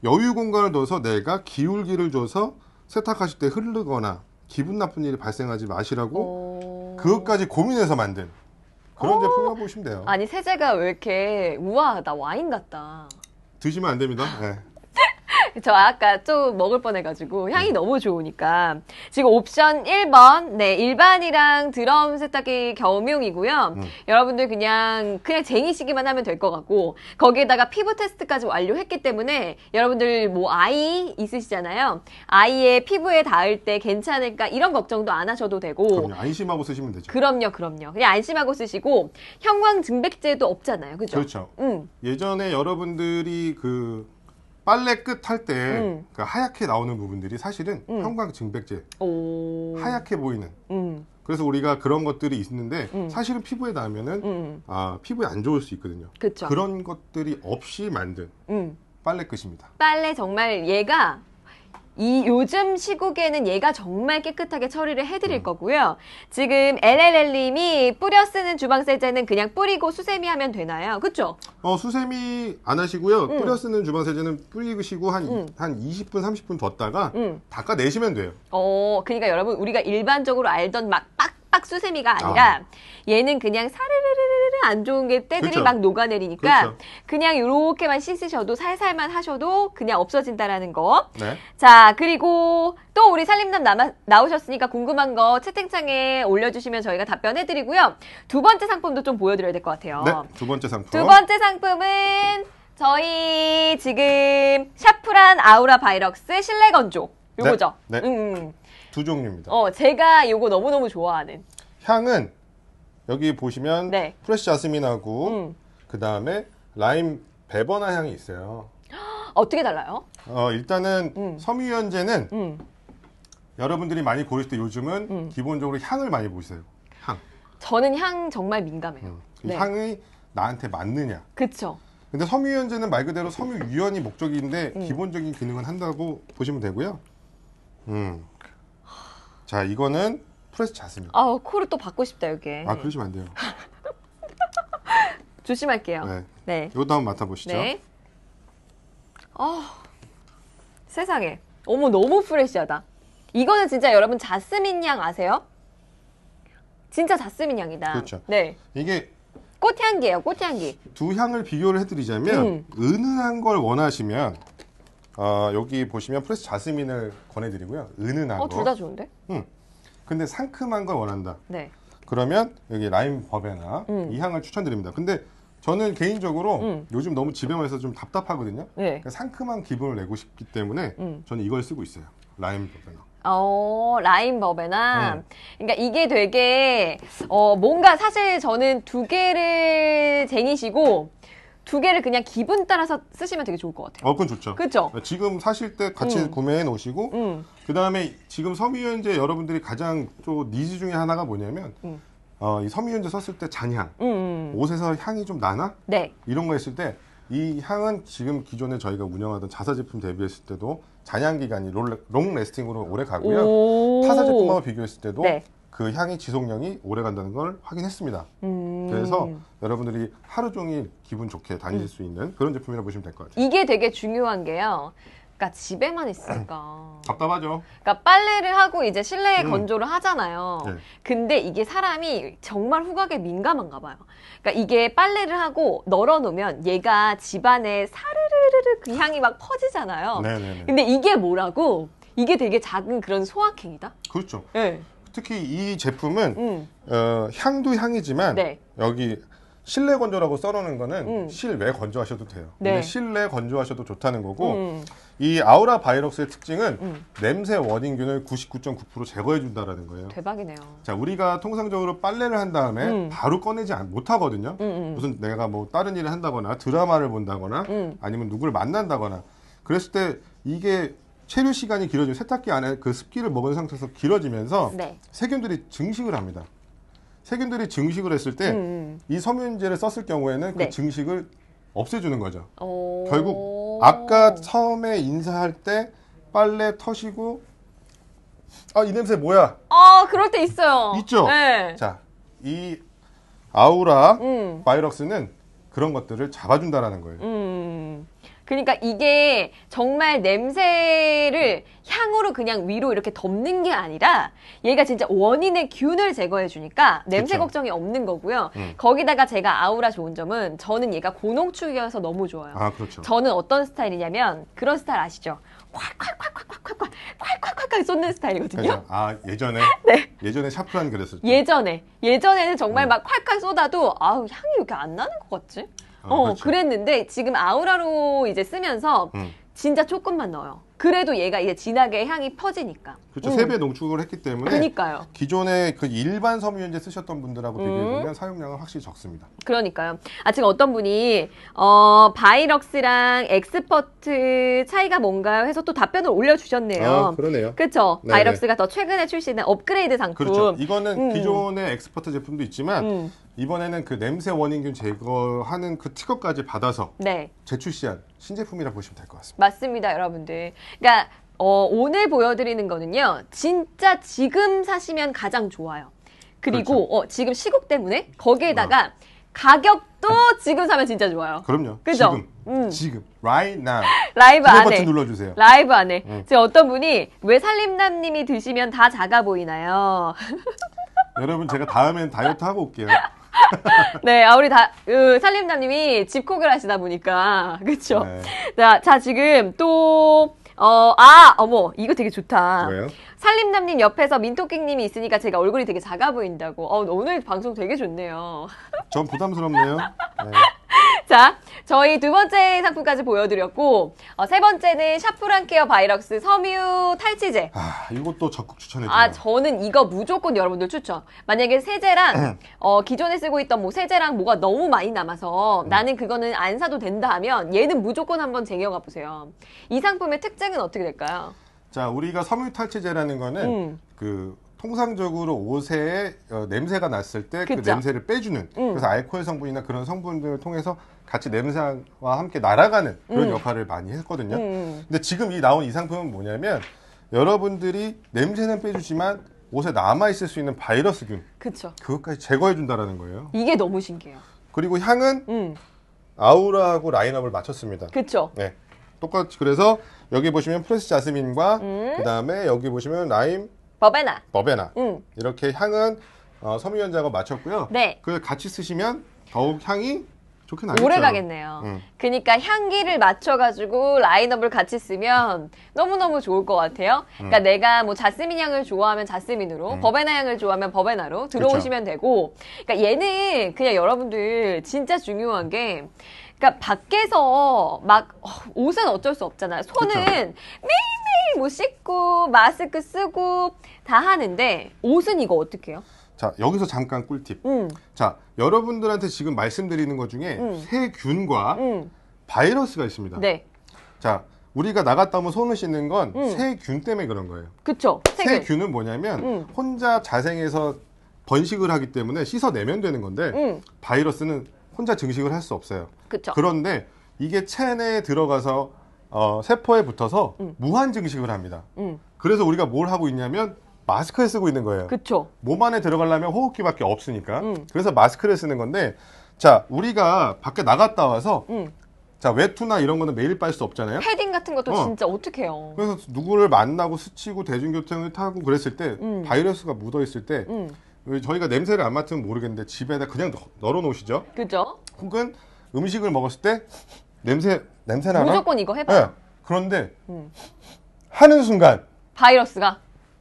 여유 공간을 둬서 내가 기울기를 줘서 세탁하실 때 흐르거나 기분 나쁜 일이 발생하지 마시라고 오... 그것까지 고민해서 만든 그런 오... 어. 제품이라고 보시면 돼요. 아니 세제가 왜 이렇게 우아하다 와인 같다. 드시면 안 됩니다. 네. *laughs* 저 아까 좀 먹을 뻔해가지고 향이 음. 너무 좋으니까 지금 옵션 1번 네 일반이랑 드럼 세탁기 겸용이고요. 음. 여러분들 그냥 그냥 쟁이시기만 하면 될 것 같고 거기에다가 피부 테스트까지 완료했기 때문에 여러분들 뭐 아이 있으시잖아요. 아이의 피부에 닿을 때 괜찮을까 이런 걱정도 안 하셔도 되고 그럼요. 안심하고 쓰시면 되죠. 그럼요, 그럼요. 그냥 안심하고 쓰시고 형광 증백제도 없잖아요, 그죠? 그렇죠. 음. 예전에 여러분들이 그 빨래 끝 할때 음. 그 하얗게 나오는 부분들이 사실은 음. 형광증백제 오. 하얗게 보이는 음. 그래서 우리가 그런 것들이 있는데 음. 사실은 피부에 닿으면은 음. 아, 피부에 안 좋을 수 있거든요 그쵸. 그런 것들이 없이 만든 음. 빨래 끝입니다 빨래 정말 얘가 이 요즘 시국에는 얘가 정말 깨끗하게 처리를 해드릴 음. 거고요. 지금 LLL님이 뿌려 쓰는 주방 세제는 그냥 뿌리고 수세미 하면 되나요? 그쵸? 어, 수세미 안 하시고요. 음. 뿌려 쓰는 주방 세제는 뿌리시고 한, 음. 한 20분, 30분 뒀다가 음. 닦아내시면 돼요. 어, 그러니까 여러분, 우리가 일반적으로 알던 막 빡! 빡빡 수세미가 아니라 아. 얘는 그냥 사르르르르 안 좋은 게 때들이 그렇막 녹아내리니까 그렇 그냥 이렇게만 씻으셔도 살살만 하셔도 그냥 없어진다라는 거. 네. 자 그리고 또 우리 살림남 남아, 나오셨으니까 궁금한 거 채팅창에 올려주시면 저희가 답변해드리고요. 두 번째 상품도 좀 보여드려야 될 것 같아요. 네, 두 번째 상품. 두 번째 상품은 저희 지금 샤프란 아우라 바이럭스 실내 건조. 네. 요거죠. 네. 네. 음. 음. 두 종류입니다. 어, 제가 이거 너무너무 좋아하는. 향은 여기 보시면 네. 프레시 자스민하고 음. 그 다음에 라임 베버나 향이 있어요. *gasps* 어떻게 달라요? 어, 일단은 음. 섬유유연제는 음. 여러분들이 많이 고를 때 요즘은 음. 기본적으로 향을 많이 보세요. 향. 저는 향 정말 민감해요. 음. 그 네. 향이 나한테 맞느냐. 그쵸. 근데 섬유유연제는 말 그대로 섬유유연이 목적인데 음. 기본적인 기능은 한다고 보시면 되고요. 음. 자, 이거는 프레스 잤스민 아, 코를 또 받고 싶다, 여기 아, 그러시면 안 돼요. *laughs* 조심할게요. 네. 네. 이것도 한번 맡아보시죠. 네. 아, 세상에. 어머, 너무 프레시하다. 이거는 진짜 여러분 자스민 향 아세요? 진짜 자스민 향이다. 그렇죠. 네. 이게 꽃향기예요, 꽃향기. 두 향을 비교를 해드리자면 음. 은은한 걸 원하시면 어, 여기 보시면 프레스 자스민을 권해드리고요. 은은한 어, 둘 다 좋은데? 음. 근데 상큼한 걸 원한다. 네. 그러면 여기 라임 버베나 음. 이 향을 추천드립니다. 근데 저는 개인적으로 음. 요즘 너무 집에만 있어서 좀 답답하거든요. 네. 그러니까 상큼한 기분을 내고 싶기 때문에 음. 저는 이걸 쓰고 있어요. 라임 버베나. 어, 라임 버베나. 음. 그러니까 이게 되게, 어, 뭔가 사실 저는 두 개를 쟁이시고, 두 개를 그냥 기분 따라서 쓰시면 되게 좋을 것 같아요. 어, 그건 좋죠. 그죠 그러니까 지금 사실 때 같이 음. 구매해 놓으시고 음. 그다음에 지금 섬유유연제 여러분들이 가장 또 니즈 중에 하나가 뭐냐면 음. 어, 이 섬유유연제 썼을 때 잔향, 음, 음, 음. 옷에서 향이 좀 나나? 네. 이런 거 했을 때 이 향은 지금 기존에 저희가 운영하던 자사 제품 대비했을 때도 잔향 기간이 롤, 롱 레스팅으로 오래 가고요. 타사 제품하고 비교했을 때도 네. 그 향이 지속력이 오래 간다는 걸 확인했습니다. 음. 그래서 여러분들이 하루 종일 기분 좋게 다니실 음. 수 있는 그런 제품이라고 보시면 될 것 같아요. 이게 되게 중요한 게요. 그러니까 집에만 있으니까 *clears throat* 답답하죠. 그러니까 빨래를 하고 이제 실내에 음. 건조를 하잖아요. 네. 근데 이게 사람이 정말 후각에 민감한가 봐요. 그러니까 이게 빨래를 하고 널어 놓으면 얘가 집안에 사르르르르 그 향이 막 퍼지잖아요. 네네네. 네, 네. 근데 이게 뭐라고? 이게 되게 작은 그런 소확행이다. 그렇죠. 네. 특히 이 제품은 음. 어, 향도 향이지만 네. 여기 실내 건조라고 써놓는 거는 음. 실외 건조하셔도 돼요. 네. 실내 건조하셔도 좋다는 거고 음. 이 아우라 바이럭스의 특징은 음. 냄새 원인균을 99.9% 제거해 준다라는 거예요. 대박이네요. 자 우리가 통상적으로 빨래를 한 다음에 음. 바로 꺼내지 못하거든요. 음, 음. 무슨 내가 뭐 다른 일을 한다거나 드라마를 본다거나 아니면 누구를 만난다거나 그랬을 때 이게 체류 시간이 길어지면 세탁기 안에 그 습기를 먹은 상태에서 길어지면서 네. 세균들이 증식을 합니다. 세균들이 증식을 했을 때이 음. 음. 섬유유연제를 썼을 경우에는 그 네. 그 증식을 없애주는 거죠. 결국 아까 처음에 인사할 때 빨래 터시고 아 이 냄새 뭐야? 아 그럴 때 있어요. 있죠. 네. 자이 아우라 음. 바이러스는 그런 것들을 잡아준다라는 거예요. 음. 그러니까 이게 정말 냄새를 향으로 그냥 위로 이렇게 덮는 게 아니라 얘가 진짜 원인의 균을 제거해 주니까 냄새 그쵸. 걱정이 없는 거고요. 음. 거기다가 제가 아우라 좋은 점은 저는 얘가 고농축이어서 너무 좋아요. 아, 그렇죠. 저는 어떤 스타일이냐면 그런 스타일 아시죠? 콸콸콸콸콸콸콸 콸콸콸 쏟는 스타일이거든요. 그렇죠. 아 예전에 *laughs* 네. 예전에 샤프란 그랬었죠. 예전에 예전에는 정말 음. 막 콸콸 쏟아도 아우 향이 왜 이렇게 안 나는 것 같지? 어, 그렇죠. 그랬는데 지금 아우라로 이제 쓰면서 음. 진짜 조금만 넣어요. 그래도 얘가 이제 진하게 향이 퍼지니까. 그렇죠. 세배 음. 농축을 했기 때문에. 그러니까요. 기존에 그 일반 섬유유연제 쓰셨던 분들하고 음. 비교해보면 사용량은 확실히 적습니다. 그러니까요. 아, 지금 어떤 분이, 어, 바이럭스랑 엑스퍼트 차이가 뭔가요? 해서 또 답변을 올려주셨네요. 아, 그러네요. 그렇죠. 바이럭스가 더 최근에 출시된 업그레이드 상품. 그렇죠. 이거는 음. 기존의 엑스퍼트 제품도 있지만, 음. 이번에는 그 냄새 원인균 제거하는 그 티거까지 받아서 네. 재출시한 신제품이라 보시면 될 것 같습니다. 맞습니다, 여러분들. 그러니까 어, 오늘 보여드리는 거는요, 진짜 지금 사시면 가장 좋아요. 그리고 그렇죠. 어, 지금 시국 때문에 거기에다가 어. 가격도 지금 사면 진짜 좋아요. 그럼요. 그죠? 지금. 음. 지금. Right now. 라이브 안에. 버튼 눌러주세요. 라이브 안에. 음. 지금 어떤 분이 왜 살림남님이 드시면 다 작아 보이나요? *laughs* 여러분 제가 다음엔 다이어트 하고 올게요. *laughs* 네, 아, 우리 다, 으, 살림남님이 집콕을 하시다 보니까. *laughs* 그쵸? 네. 자, 자, 지금 또, 어, 아, 어머, 이거 되게 좋다. 왜요? 살림남님 옆에서 민토끼님이 있으니까 제가 얼굴이 되게 작아 보인다고. 어, 오늘 방송 되게 좋네요. *laughs* 전 부담스럽네요. 네. 자, 저희 두 번째 상품까지 보여드렸고 어, 세 번째는 샤프란케어 바이럭스 섬유 탈취제. 아, 이것도 적극 추천해요. 주세 아, 저는 이거 무조건 여러분들 추천. 만약에 세제랑 음. 어, 기존에 쓰고 있던 뭐 세제랑 뭐가 너무 많이 남아서 음. 나는 그거는 안 사도 된다 하면 얘는 무조건 한번 쟁여가 보세요. 이 상품의 특징은 어떻게 될까요? 자, 우리가 섬유탈취제라는 거는 음. 그 통상적으로 옷에 어, 냄새가 났을 때 그 냄새를 빼주는 음. 그래서 알코올 성분이나 그런 성분들을 통해서 같이 냄새와 함께 날아가는 그런 음. 역할을 많이 했거든요. 음. 근데 지금 이 나온 이 상품은 뭐냐면 여러분들이 냄새는 빼주지만 옷에 남아 있을 수 있는 바이러스균 그쵸. 그것까지 제거해 준다라는 거예요. 이게 너무 신기해요. 그리고 향은 음. 아우라하고 라인업을 맞췄습니다. 그렇죠. 네. 똑같이 그래서 여기 보시면 프레스 자스민과 음. 그 다음에 여기 보시면 라임 버베나. 버베나. 음. 이렇게 향은 어, 섬유연자가 맞췄고요. 네. 그걸 같이 쓰시면 더욱 향이 좋게 나겠죠. 오래 가겠네요. 음. 그러니까 향기를 맞춰가지고 라인업을 같이 쓰면 너무너무 좋을 것 같아요. 그러니까 음. 내가 뭐 자스민 향을 좋아하면 자스민으로, 음. 버베나 향을 좋아하면 버베나로 들어오시면 그쵸. 그렇죠. 되고, 그러니까 얘는 그냥 여러분들 진짜 중요한 게 그러니까 밖에서 막 어, 옷은 어쩔 수 없잖아요. 손은 매일매일 뭐 씻고 마스크 쓰고 다 하는데 옷은 이거 어떻게 해요? 자 여기서 잠깐 꿀팁. 음. 자 여러분들한테 지금 말씀드리는 것 중에 음. 세균과 음. 바이러스가 있습니다. 네. 자 우리가 나갔다 오면 손을 씻는 건 음. 세균 때문에 그런 거예요. 그렇죠. 세균. 은 뭐냐면 음. 혼자 자생해서 번식을 하기 때문에 씻어내면 되는 건데 음. 바이러스는 혼자 증식을 할 수 없어요. 그쵸. 그런데 이게 체내에 들어가서 어, 세포에 붙어서 음. 무한 증식을 합니다. 음. 그래서 우리가 뭘 하고 있냐면 마스크를 쓰고 있는 거예요. 그쵸. 몸 안에 들어가려면 호흡기밖에 없으니까. 음. 그래서 마스크를 쓰는 건데 자 우리가 밖에 나갔다 와서 음. 자 외투나 이런 거는 매일 빨 수 없잖아요. 패딩 같은 것도 어. 진짜 어떻 해요? 그래서 누구를 만나고 스치고 대중교통을 타고 그랬을 때 음. 바이러스가 묻어 있을 때. 음. 저희가 냄새를 안 맡으면 모르겠는데 집에다 그냥 널어 놓으시죠. 그죠? 혹은 음식을 먹었을 때 냄새 냄새 나나? 무조건 이거 해봐. 네. 그런데 음. 하는 순간 바이러스가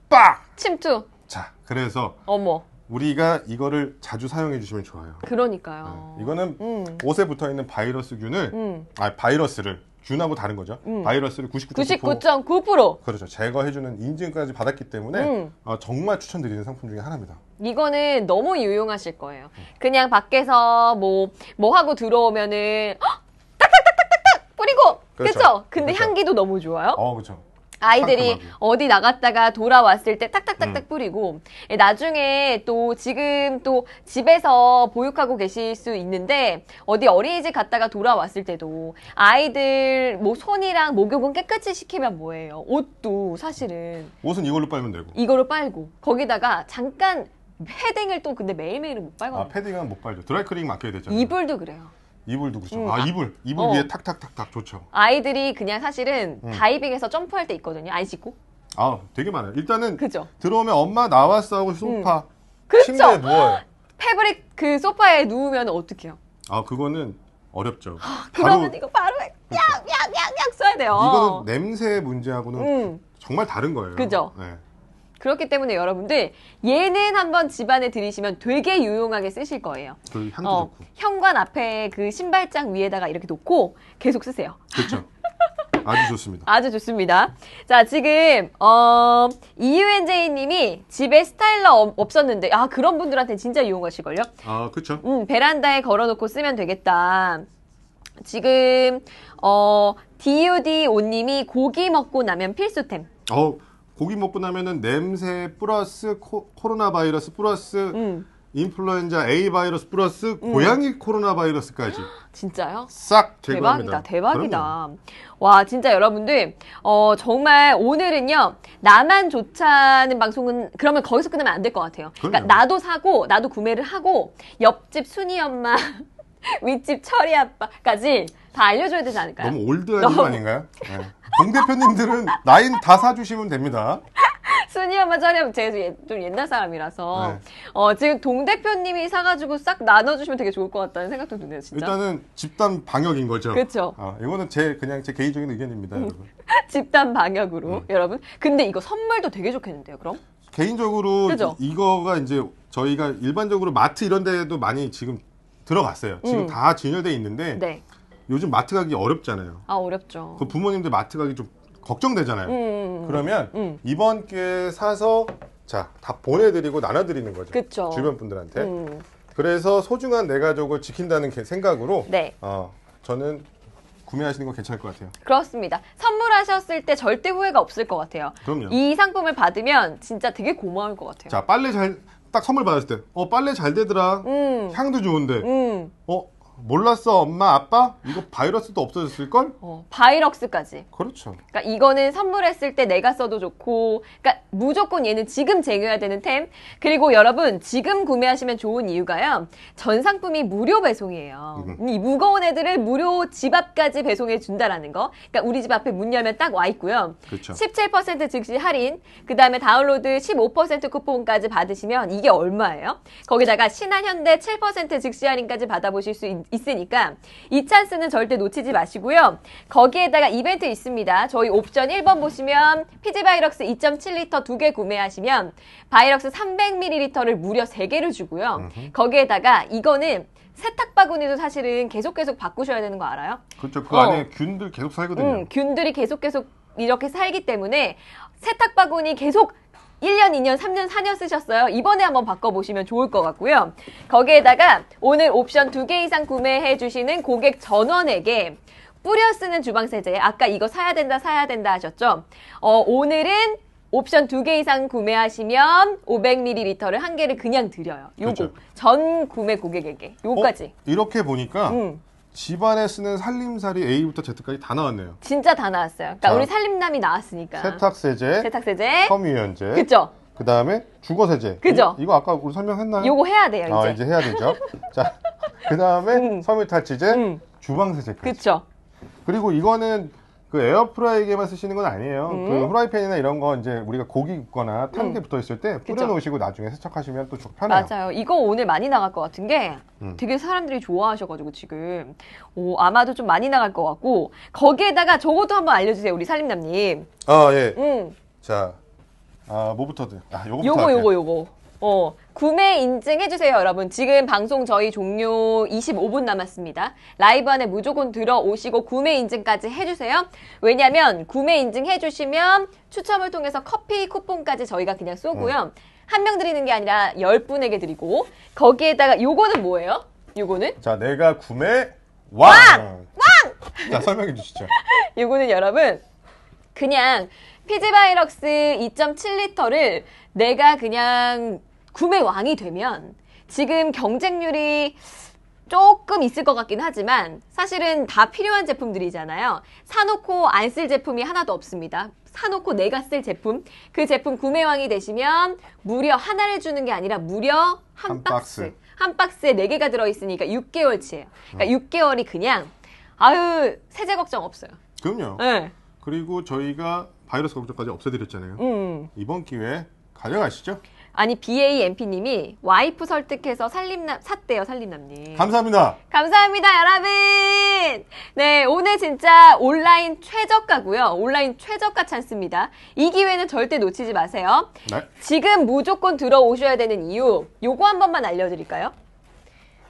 빡 침투. 자, 그래서 어머. 우리가 이거를 자주 사용해 주시면 좋아요. 그러니까요. 네. 이거는 음. 옷에 붙어 있는 바이러스균을 음. 아 바이러스를 균하고 다른 거죠. 음. 바이러스를 99.9% 99.9% 그렇죠. 제거해주는 인증까지 받았기 때문에 음. 어, 정말 추천드리는 상품 중에 하나입니다. 이거는 너무 유용하실 거예요. 음. 그냥 밖에서 뭐 뭐 하고 들어오면은 헉! 딱딱딱딱딱딱 뿌리고 그렇죠. 그쵸? 근데 그렇죠. 향기도 너무 좋아요. 어, 그렇죠. 아이들이 깔끔하고. 어디 나갔다가 돌아왔을 때 딱딱딱딱 음. 뿌리고 예, 나중에 또 지금 또 집에서 보육하고 계실 수 있는데 어디 어린이집 갔다가 돌아왔을 때도 아이들 뭐 손이랑 목욕은 깨끗이 시키면 뭐예요 옷도 사실은 옷은 이걸로 빨면 되고 이걸로 빨고 거기다가 잠깐 패딩을 또 근데 매일매일은 못 아, 빨거든요 아, 패딩은 못 빨죠 드라이클리 맡겨야 되잖아요 이불도 그래요 이불도 그렇죠. 음, 아, 아, 이불. 이불 어. 위에 탁탁탁탁 좋죠. 아이들이 그냥 사실은 음. 다이빙해서 점프할 때 있거든요. 아이 씻고. 아, 되게 많아요. 일단은 그죠. 들어오면 엄마 나왔어 하고 음. 소파. 그 침대에 누워요. *laughs* 패브릭 그 소파에 누우면 어떡해요? 아, 그거는 어렵죠. 아, 그러면 이거 바로 약약약약 써야 돼요. 이거는 냄새 문제하고는 음. 정말 다른 거예요. 그죠. 네. 그렇기 때문에 여러분들 얘는 한번 집안에 들이시면 되게 유용하게 쓰실 거예요. 그 향도 어, 좋고. 현관 앞에 그 신발장 위에다가 이렇게 놓고 계속 쓰세요. 그렇죠. 아주 좋습니다. *laughs* 아주 좋습니다. 자, 지금 어 EUNJ 님이 집에 스타일러 없었는데 아, 그런 분들한테 진짜 유용하실 걸요? 아, 그렇죠. 음, 베란다에 걸어 놓고 쓰면 되겠다. 지금 어 DOD 오 님이 고기 먹고 나면 필수템. 어 고기 먹고 나면은 냄새 플러스 코, 로나 바이러스 플러스 음. 인플루엔자 A 바이러스 플러스 음. 고양이 코로나 바이러스까지 진짜요? 싹 제거합니다. 대박이다, 대박이다. 와, 진짜 여러분들, 어, 정말 오늘은요, 나만 좋자는 방송은, 그러면 거기서 끝나면 안 될 것 같아요. 그러니까 그럼요. 그러니까 나도 사고, 나도 구매를 하고, 옆집 순이 엄마, *laughs* 윗집 철이 아빠까지 다 알려줘야 되지 않을까요? 너무 올드한 너무... 거 아닌가요? 네. 동 대표님들은 나인 다 사주시면 됩니다. *laughs* 순이 엄마 자렴 제가 예, 좀 옛날 사람이라서 네. 어, 지금 동 대표님이 사가지고 싹 나눠주시면 되게 좋을 것 같다는 생각도 드네요 진짜. 일단은 집단 방역인 거죠. 그렇죠. 어, 이거는 제 그냥 제 개인적인 의견입니다, 음. 여러분. *laughs* 집단 방역으로 음. 여러분. 근데 이거 선물도 되게 좋겠는데요, 그럼? 개인적으로 그죠? 이거가 이제 저희가 일반적으로 마트 이런 데도 많이 지금 들어갔어요. 지금 음. 다 진열돼 있는데 네. 요즘 마트 가기 어렵잖아요. 아 어렵죠. 그 부모님들 마트 가기 좀 걱정되잖아요. 음, 음, 음. 그러면 음. 이번 기회에 사서 자다 보내드리고 나눠드리는 거죠. 그쵸. 주변 분들한테. 음. 그래서 소중한 내 가족을 지킨다는 생각으로 네. 어, 저는 구매하시는 거 괜찮을 것 같아요. 그렇습니다. 선물하셨을 때 절대 후회가 없을 것 같아요. 그럼요. 이 상품을 받으면 진짜 되게 고마울 것 같아요. 자 빨래 잘 딱 선물 받았을 때어 빨래 잘 되더라. 음. 향도 좋은데. 어 몰랐어 엄마 아빠 이거 바이러스도 없어졌을 걸? 어, 바이럭스까지. 그렇죠. 그러니까 이거는 선물했을 때 내가 써도 좋고, 그러니까 무조건 얘는 지금 쟁여야 되는 템. 그리고 여러분 지금 구매하시면 좋은 이유가요. 전 상품이 무료 배송이에요. 음. 이 무거운 애들을 무료 집 앞까지 배송해 준다라는 거. 그러니까 우리 집 앞에 문 열면 딱 와 있고요. 그렇죠. 17% 즉시 할인. 그 다음에 다운로드 15% 쿠폰까지 받으시면 이게 얼마예요? 거기다가 신한현대 7% 즉시 할인까지 받아보실 수 있, 있으니까 이 찬스는 절대 놓치지 마시고요. 거기에다가 이벤트 있습니다. 저희 옵션 1번 보시면 피지 바이럭스 2.7리터 2개 구매하시면 바이럭스 300ml를 무려 3개를 주고요. 거기에다가 이거는 세탁 바구니도 사실은 계속 계속 바꾸셔야 되는 거 알아요? 그렇죠. 그 어. 안에 균들 계속 음, 살거든요. 음, 균들이 계속 계속 이렇게 살기 때문에 세탁 바구니 계속 1년, 2년, 3년, 4년 쓰셨어요. 이번에 한번 바꿔보시면 좋을 것 같고요. 거기에다가 오늘 옵션 2개 이상 구매해 주시는 고객 전원에게 뿌려 쓰는 주방 세제 아까 이거 사야 된다 사야 된다 하셨죠? 어, 오늘은 옵션 2개 이상 구매하시면 500ml를 한 개를 그냥 드려요. 요거 그렇죠. 전 구매 고객에게 요까지. 거 어? 이렇게 보니까 음. 집안에 쓰는 살림살이 A부터 Z까지 다 나왔네요. 진짜 다 나왔어요. 그러니까 자, 우리 살림남이 나왔으니까. 세탁세제, 세탁세제, 섬유유연제, 그죠? 그 다음에 주거세제, 그죠? 이, 거 아까 우리 설명했나요? 요거 해야 돼요. 아, 이제, 이제 해야 되죠. *laughs* 자, 그 다음에 음. 섬유탈취제, 음. 주방세제 그죠? 그리고 이거는 그 에어프라이기에만 쓰시는 건 아니에요. 음. 그 후라이팬이나 이런 거 이제 우리가 고기 굽거나 탄게 음. 붙어 있을 때 뿌려 놓으시고 나중에 세척하시면 또 좋, 편해요. 맞아요. 이거 오늘 많이 나갈 것 같은 게 음. 되게 사람들이 좋아하셔가지고 지금 오, 아마도 좀 많이 나갈 것 같고 거기에다가 저것도 한번 알려주세요, 우리 살림남님. 아 예. 음. 자, 아 뭐부터든. 아 요거부터. 요거 요 요거 요거. 어 구매 인증해주세요, 여러분. 지금 방송 저희 종료 25분 남았습니다. 라이브 안에 무조건 들어오시고 구매 인증까지 해주세요. 왜냐면 구매 인증 해주시면 추첨을 통해서 커피 쿠폰까지 저희가 그냥 쏘고요. 네. 한명 드리는 게 아니라 10분에게 드리고, 거기에다가 요거는 뭐예요? 요거는? 자, 내가 구매 왕! 왕! 자, 설명해 주시죠. *laughs* 요거는 여러분, 그냥 피지바이럭스 2 7 l 를 내가 그냥 구매 왕이 되면 지금 경쟁률이 조금 있을 것 같긴 하지만 사실은 다 필요한 제품들이잖아요. 사놓고 안 쓸 제품이 하나도 없습니다. 사놓고 내가 쓸 제품, 그 제품 구매왕이 되시면 무려 하나를 주는 게 아니라 무려 한, 한 박스. 박스. 한 박스에 4개가 들어있으니까 6개월치예요. 그러니까 어. 6개월이 그냥 아유 세제 걱정 없어요. 그럼요. 네. 그리고 저희가 바이러스 걱정까지 없애드렸잖아요. 음. 이번 기회에 가져가시죠. 아니 BAMP님이 와이프 설득해서 살림남 샀대요 살림남님. 감사합니다. 감사합니다 여러분. 네 오늘 진짜 온라인 최저가고요. 온라인 최저가 찬스입니다. 이 기회는 절대 놓치지 마세요. 네. 지금 무조건 들어오셔야 되는 이유 요거 한 번만 알려드릴까요?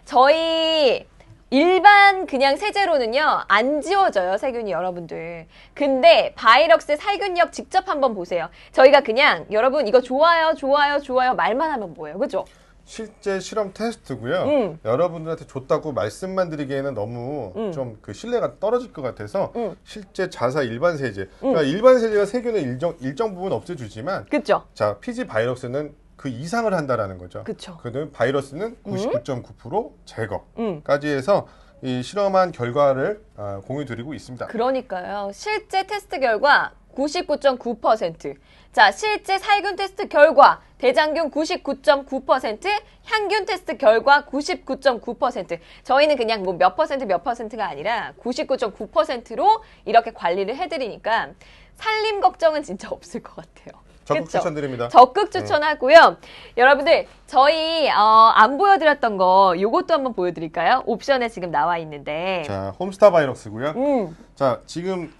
저희 일반 그냥 세제로는요 안 지워져요 세균이 여러분들 근데 바이럭스 살균력 직접 한번 보세요 저희가 그냥 여러분 이거 좋아요 좋아요 좋아요 말만 하면 뭐예요 그죠 실제 실험 테스트고요 음. 여러분들한테 좋다고 말씀만 드리기에는 너무 음. 좀그 신뢰가 떨어질 것 같아서 음. 실제 자사 일반 세제 음. 그러니까 일반 세제가 세균의 일정, 일정 부분 없애주지만 그쵸. 자 피지 바이럭스는 그 이상을 한다라는 거죠. 그렇죠. 그는 바이러스는 99.9% 음? 제거까지 음. 해서 이 실험한 결과를 어, 공유 드리고 있습니다. 그러니까요. 실제 테스트 결과 99.9%. 자, 실제 살균 테스트 결과 대장균 99.9%, 향균 테스트 결과 99.9%. 저희는 그냥 뭐 몇 퍼센트 몇 퍼센트가 아니라 99.9%로 이렇게 관리를 해 드리니까 살림 걱정은 진짜 없을 것 같아요. 적극 그쵸? 추천드립니다. 적극 네. 추천하고요. 여러분들 저희 어, 안 보여드렸던 거이것도 한번 보여드릴까요? 옵션에 지금 나와 있는데 자, 홈스타 바이럭스고요. 음. 자, 지금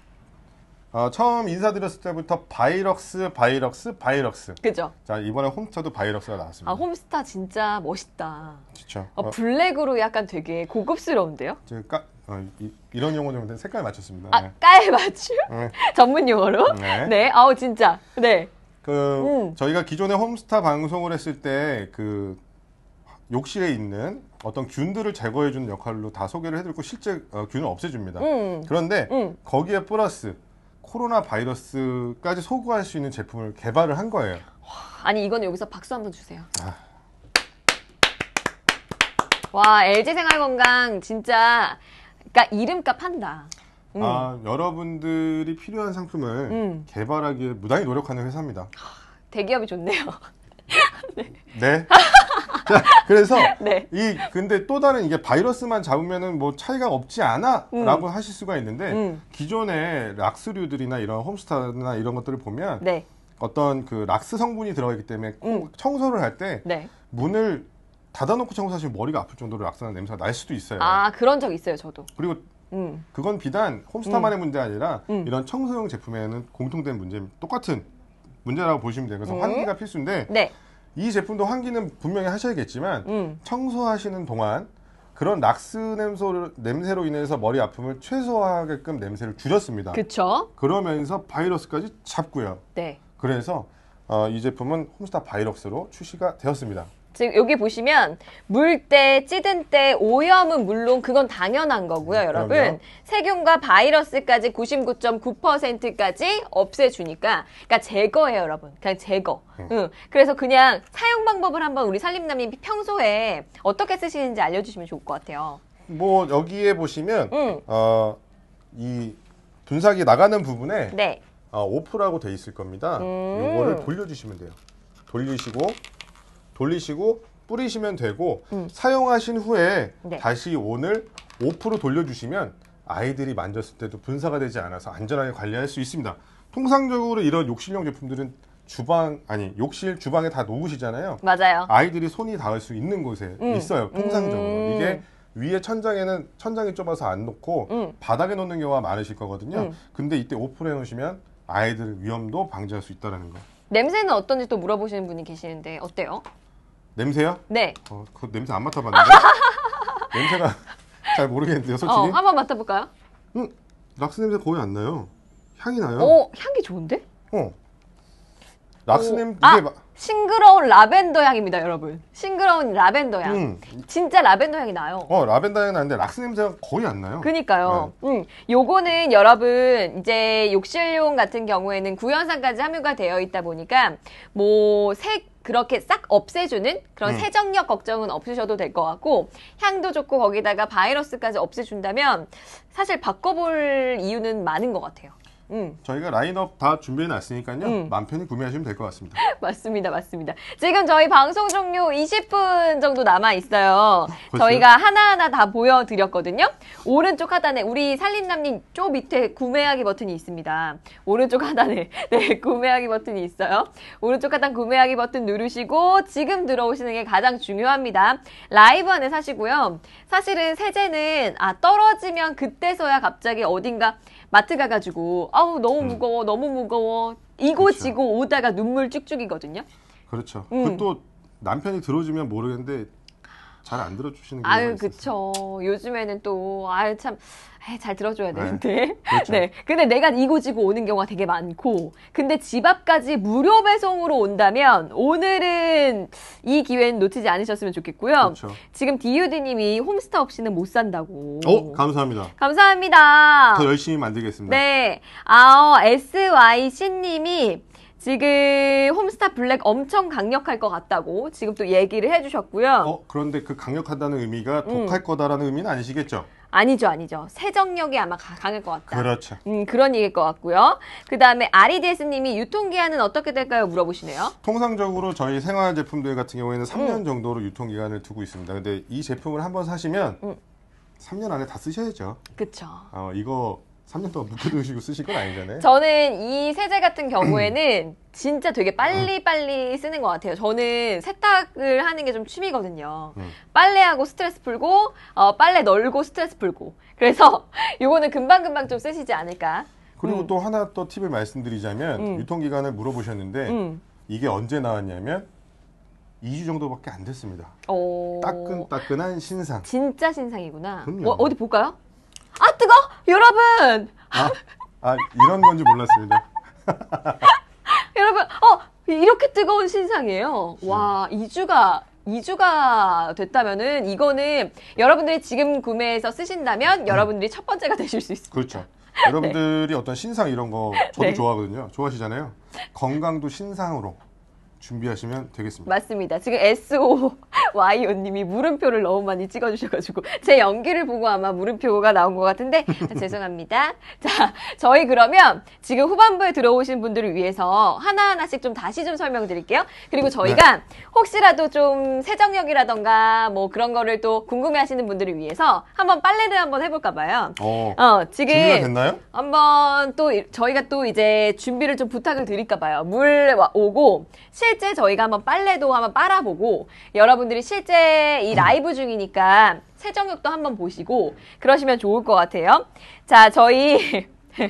어, 처음 인사드렸을 때부터 바이럭스, 바이럭스, 바이럭스. 그죠? 자, 이번에 홈스타도 바이럭스가 나왔습니다. 아, 홈스타 진짜 멋있다. 그렇죠. 어, 블랙으로 약간 되게 고급스러운데요? 제가 까, 어, 이, 런 용어 좀 색깔 맞췄습니다. 아, 네. 깔 맞춤? 네. 전문 용어로? 네. 네. 아우 진짜. 네. 그 음. 저희가 기존에 홈스타 방송을 했을 때 그 욕실에 있는 어떤 균들을 제거해 주는 역할로 다 소개를 해드리고 실제 어, 균을 없애줍니다. 음. 그런데 음. 거기에 플러스 코로나 바이러스까지 소구할 수 있는 제품을 개발을 한 거예요. 아니 이건 여기서 박수 한번 주세요. 아. 와 LG 생활건강 진짜 그러니까 이름값 한다. 음. 아 여러분들이 필요한 상품을 음. 개발하기에 무단히 노력하는 회사입니다. 아, 대기업이 좋네요. *laughs* 네. 네. *laughs* 자, 그래서 네. 이 근데 또 다른 이게 바이러스만 잡으면은 뭐 차이가 없지 않아라고 음. 하실 수가 있는데 음. 기존의 락스류들이나 이런 홈스타나 이런 것들을 보면 네. 어떤 그 락스 성분이 들어가기 있 때문에 음. 청소를 할때 네. 문을 닫아놓고 청소하시면 머리가 아플 정도로 락스나 냄새가 날 수도 있어요. 아 그런 적 있어요, 저도. 그리고 음. 그건 비단 홈스타만의 음. 문제 아니라 음. 이런 청소용 제품에는 공통된 문제 똑같은 문제라고 보시면 돼요. 그래서 네. 환기가 필수인데 네. 이 제품도 환기는 분명히 하셔야겠지만 청소하시는 동안 그런 낙스 냄새로, 냄새로 인해서 머리 아픔을 최소화하게끔 냄새를 줄였습니다. 그렇죠. 그러면서 바이러스까지 잡고요. 네. 그래서 어, 이 제품은 홈스타 바이럭스로 출시가 되었습니다. 지금 여기 보시면 물때, 찌든때, 오염은 물론 그건 당연한 거고요, 음, 여러분. 그럼요. 세균과 바이러스까지 99.9%까지 없애주니까, 그러니까 제거예요, 여러분. 그냥 제거. 응. 음. 응. 그래서 그냥 사용 방법을 한번 우리 살림남이 평소에 어떻게 쓰시는지 알려주시면 좋을 것 같아요. 뭐 여기에 보시면 응. 어, 이 분사기 나가는 부분에 네. 어, 오프라고 돼 있을 겁니다. 음. 이거를 돌려주시면 돼요. 돌리시고 돌리시고 뿌리시면 되고 음. 사용하신 후에 네. 다시 온을 오프로 돌려주시면 아이들이 만졌을 때도 분사가 되지 않아서 안전하게 관리할 수 있습니다. 통상적으로 이런 욕실용 제품들은 주방 아니 욕실 주방에 다 놓으시잖아요. 맞아요. 아이들이 손이 닿을 수 있는 곳에 음. 있어요. 통상적으로 음. 이게 위에 천장에는 천장이 좁아서 안 놓고 음. 바닥에 놓는 경우가 많으실 거거든요. 음. 근데 이때 오픈해 놓으시면 아이들 위험도 방지할 수 있다라는 거. 냄새는 어떤지 또 물어보시는 분이 계시는데 어때요? 냄새요? 네. 어, 그 냄새 안 맡아봤는데? *laughs* 냄새가 *laughs* 잘 모르겠는데요, 어, 솔직히. 어, 한번 맡아볼까요? 응, 음, 락스 냄새 거의 안 나요. 향이 나요. 오, 어, 향이 좋은데? 어. 락스 냄새 이게 아! 싱그러운 라벤더 향입니다, 여러분. 싱그러운 라벤더 향. 음. 진짜 라벤더 향이 나요. 어 라벤더 향이 나는데 락스 냄새가 거의 안 나요. 그니까요. 네. 음, 요거는 여러분 이제 욕실용 같은 경우에는 구연산까지 함유가 되어 있다 보니까 뭐색 그렇게 싹 없애주는 그런 음. 세정력 걱정은 없으셔도 될 것 같고 향도 좋고 거기다가 바이러스까지 없애준다면 사실 바꿔볼 이유는 많은 것 같아요. 음. 저희가 라인업 다 준비해 놨으니까요. 음. 마 편히 구매하시면 될 것 같습니다. *laughs* 맞습니다. 맞습니다. 지금 저희 방송 종료 20분 정도 남아 있어요. 아, 저희가 하나하나 다 보여드렸거든요. 오른쪽 하단에 우리 살림남님 쪽 밑에 구매하기 버튼이 있습니다. 오른쪽 하단에 네 구매하기 버튼이 있어요. 오른쪽 하단 구매하기 버튼 누르시고 지금 들어오시는 게 가장 중요합니다. 라이브 안에 사시고요. 사실은 세제는 아 떨어지면 그때서야 갑자기 어딘가 마트 가가지고 아우 너무 음. 무거워, 음. 너무 무거워 이고 그렇죠. 지고 오다가 눈물 쭉쭉이거든요. 그렇죠. 음. 그또 남편이 들어주면 모르겠는데 잘안 들어주시는 경우가 아유, 그쵸. 요즘에는 또, 아유, 참, 잘 들어줘야 네, 되는데. 네. 그렇죠. *laughs* 네. 근데 내가 이고지고 오는 경우가 되게 많고, 근데 집 앞까지 무료 배송으로 온다면, 오늘은 이 기회는 놓치지 않으셨으면 좋겠고요. 그렇죠. 지금 디유디님이 홈스타 없이는 못 산다고. 어, 감사합니다. 감사합니다. 더 열심히 만들겠습니다. 네. 아어, SYC님이, 지금 홈스타 블랙 엄청 강력할 것 같다고 지금 또 얘기를 해주셨고요. 어, 그런데 그 강력하다는 의미가 음. 독할 음. 거다라는 의미는 아니시겠죠? 아니죠, 아니죠. 세정력이 아마 강할 것 같다. 그렇죠. 음, 그런 얘기일 것 같고요. 그 다음에 아리디에스님이 유통기한은 어떻게 될까요? 물어보시네요. 통상적으로 저희 생활 제품들 같은 경우에는 3년 음. 정도로 유통기한을 두고 있습니다. 근데 이 제품을 한번 사시면 음. 3년 안에 다 쓰셔야죠. 그렇죠 어, 이거 3년 동안 묵혀두시고 쓰실 건 아니잖아요. 저는 이 세제 같은 경우에는 음. 진짜 되게 빨리빨리 음. 쓰는 것 같아요. 저는 세탁을 하는 게 좀 취미거든요. 음. 빨래하고 스트레스 풀고, 어, 빨래 널고 스트레스 풀고. 그래서 이거는 *laughs* 금방금방 좀 쓰시지 않을까. 그리고 음. 또 하나 또 팁을 말씀드리자면, 음. 유통기간을 물어보셨는데, 음. 이게 언제 나왔냐면, 2주 정도밖에 안 됐습니다. 오... 따끈따끈한 신상. 진짜 신상이구나. 그럼요. 어, 어디 볼까요? 아 뜨거! 여러분! 아, 아 이런 건지 몰랐습니다. *laughs* 여러분, 어 이렇게 뜨거운 신상이에요. 와, 2주가 2주가 됐다면은 이거는 여러분들이 지금 구매해서 쓰신다면 네. 여러분들이 첫 번째가 되실 수 있습니다. 그렇죠. *laughs* 네. 여러분들이 어떤 신상 이런 거 저도 네. 좋아하거든요. 좋아하시잖아요. 건강도 신상으로 준비하시면 되겠습니다. 맞습니다. 지금 SOYO님이 물음표를 너무 많이 찍어주셔가지고 *laughs* 제 연기를 보고 아마 물음표가 나온 것 같은데 *laughs* 죄송합니다. 자, 저희 그러면 지금 후반부에 들어오신 분들을 위해서 하나하나씩 좀 다시 좀 설명드릴게요. 그리고 네. 저희가 네. 혹시라도 좀 세정력이라던가 뭐 그런 거를 또 궁금해하시는 분들을 위해서 한번 빨래를 한번 해볼까 봐요. 어, 어 지금 됐나요? 한번 또 저희가 또 이제 준비를 좀 부탁을 드릴까 봐요. 물 오고 실 실제 저희가 한번 빨래도 한번 빨아보고 여러분들이 실제 이 라이브 중이니까 세정력도 한번 보시고 그러시면 좋을 것 같아요. 자, 저희 *laughs*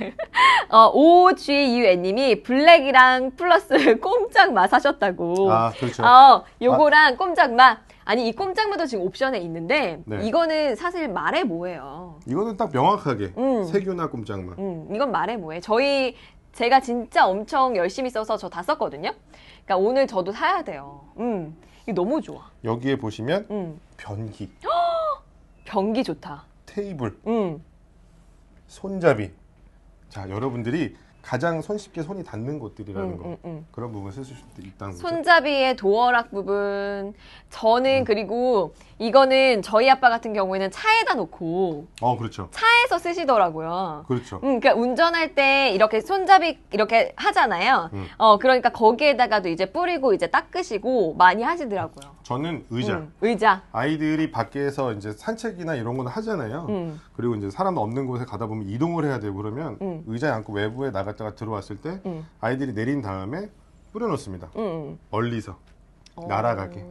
어, OGUN님이 블랙이랑 플러스 *laughs* 꼼짝맛 하셨다고. 아, 그렇죠. 어, 요거랑 아. 꼼짝맛. 아니, 이 꼼짝맛도 지금 옵션에 있는데, 네. 이거는 사실 말해 뭐예요. 이거는 딱 명확하게. 음. 세균화 꼼짝맛. 음, 이건 말해 뭐예요. 저희 제가 진짜 엄청 열심히 써서 저 다 썼거든요. 그러니까 오늘 저도 사야 돼요. 음, 이거 너무 좋아. 여기에 보시면 음. 변기, *gasps* 변기 좋다. 테이블, 음, 손잡이. 자, 여러분들이 가장 손쉽게 손이 닿는 곳들이라는 음, 거 음, 음. 그런 부분 쓸수 있다는 거죠. 손잡이의 도어락 부분 저는 음. 그리고 이거는 저희 아빠 같은 경우에는 차에다 놓고 어 그렇죠. 차에서 쓰시더라고요. 그렇죠. 음, 그러니까 운전할 때 이렇게 손잡이 이렇게 하잖아요. 음. 어 그러니까 거기에다가도 이제 뿌리고 이제 닦으시고 많이 하시더라고요. 저는 의자. 음, 의자. 아이들이 밖에서 이제 산책이나 이런 건 하잖아요. 그리고 이제 사람 없는 곳에 가다 보면 이동을 해야 되고 그러면 의자에 고 외부에 나가 갔다가 들어왔을 때 음. 아이들이 내린 다음에 뿌려놓습니다. 음. 멀리서 오. 날아가게.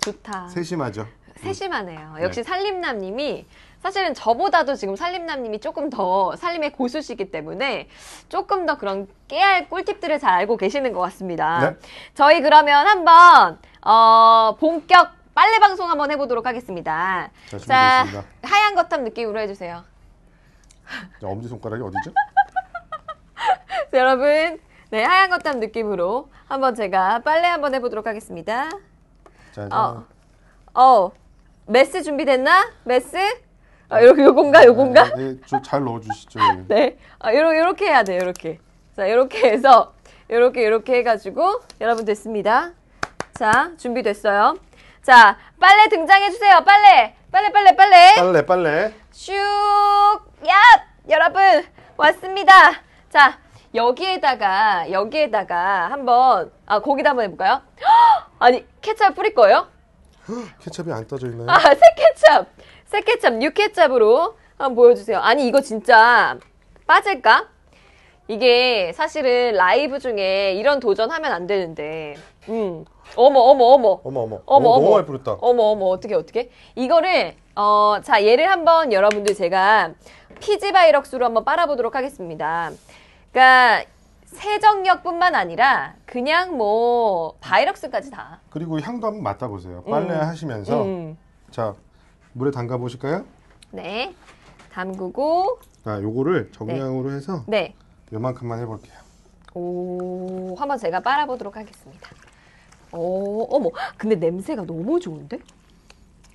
좋다. 세심하죠. 음. 세심하네요. 음. 역시 네. 살림남님이 사실은 저보다도 지금 살림남님이 조금 더 살림의 고수시기 때문에 조금 더 그런 깨알 꿀팁들을 잘 알고 계시는 것 같습니다. 네? 저희 그러면 한번 어, 본격 빨래 방송 한번 해보도록 하겠습니다. 자, 자 하얀 거탑 느낌으로 해주세요. 엄지 손가락이 어디죠? *laughs* *laughs* 여러분, 네, 하얀 것땀 느낌으로 한번 제가 빨래 한번 해보도록 하겠습니다. 자, 어, 어, 메스 준비됐나? 메스? 아, 요, 요건가, 네. 요건가? 네, 좀잘 네, 네, 넣어주시죠. *laughs* 네, 아, 요 요렇게 해야 돼요, 요렇게. 자, 요렇게 해서, 요렇게, 요렇게 해가지고, 여러분 됐습니다. 자, 준비됐어요. 자, 빨래 등장해주세요, 빨래! 빨래, 빨래, 빨래! 빨래, 빨래! 슉! 야! 여러분, 왔습니다. 자, 여기에다가, 여기에다가 한번, 아, 고기다 한번 해볼까요? *gasps* 아니, 케찹 뿌릴 거예요? *gasps* 케찹이 안 떠져 있나요? 아, *laughs* 새 케찹! 새 케찹, 뉴 케찹으로 한번 보여주세요. 아니, 이거 진짜 빠질까? 이게 사실은 라이브 중에 이런 도전 하면 안 되는데, 음. 어머, 어머, 어머. 어머, 어머. 어머, 어머. 너무 많이 뿌렸다. 어머, 어머, 어떻게, 어떻게. 이거를, 어, 자, 얘를 한번 여러분들 제가 피지바이럭스로 한번 빨아보도록 하겠습니다. 그러니까 세정력뿐만 아니라 그냥 뭐 바이럭스까지 다. 그리고 향도 한번 맡아보세요. 음. 빨래 음. 하시면서 음. 자 물에 담가 보실까요? 네, 담그고. 자, 요거를 네. 정량으로 네. 해서 네. 요만큼만 해볼게요. 오, 한번 제가 빨아보도록 하겠습니다. 오, 어머, 근데 냄새가 너무 좋은데?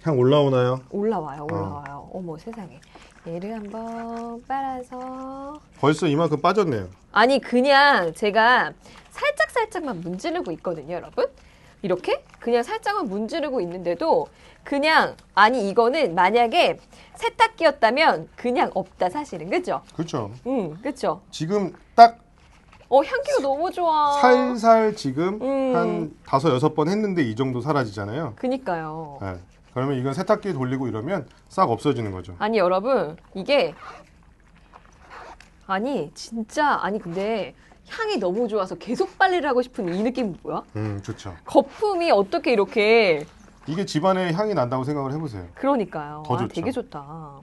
향 올라오나요? 올라와요, 어. 올라와요. 어. 어머, 세상에. 얘를 한번 빨아서 벌써 이만큼 빠졌네요. 아니 그냥 제가 살짝 살짝만 문지르고 있거든요, 여러분. 이렇게 그냥 살짝만 문지르고 있는데도 그냥 아니 이거는 만약에 세탁기였다면 그냥 없다 사실은 그죠? 그렇죠. 음, 그렇죠. 지금 딱어 향기가 너무 좋아. 살살 지금 음. 한 다섯 여섯 번 했는데 이 정도 사라지잖아요. 그니까요. 네. 그러면 이건 세탁기 돌리고 이러면 싹 없어지는 거죠. 아니 여러분 이게 아니 진짜 아니 근데 향이 너무 좋아서 계속 빨래를 하고 싶은 이 느낌 뭐야? 음 좋죠. 거품이 어떻게 이렇게 이게 집안에 향이 난다고 생각을 해보세요. 그러니까요. 더 아, 좋죠. 되게 좋다.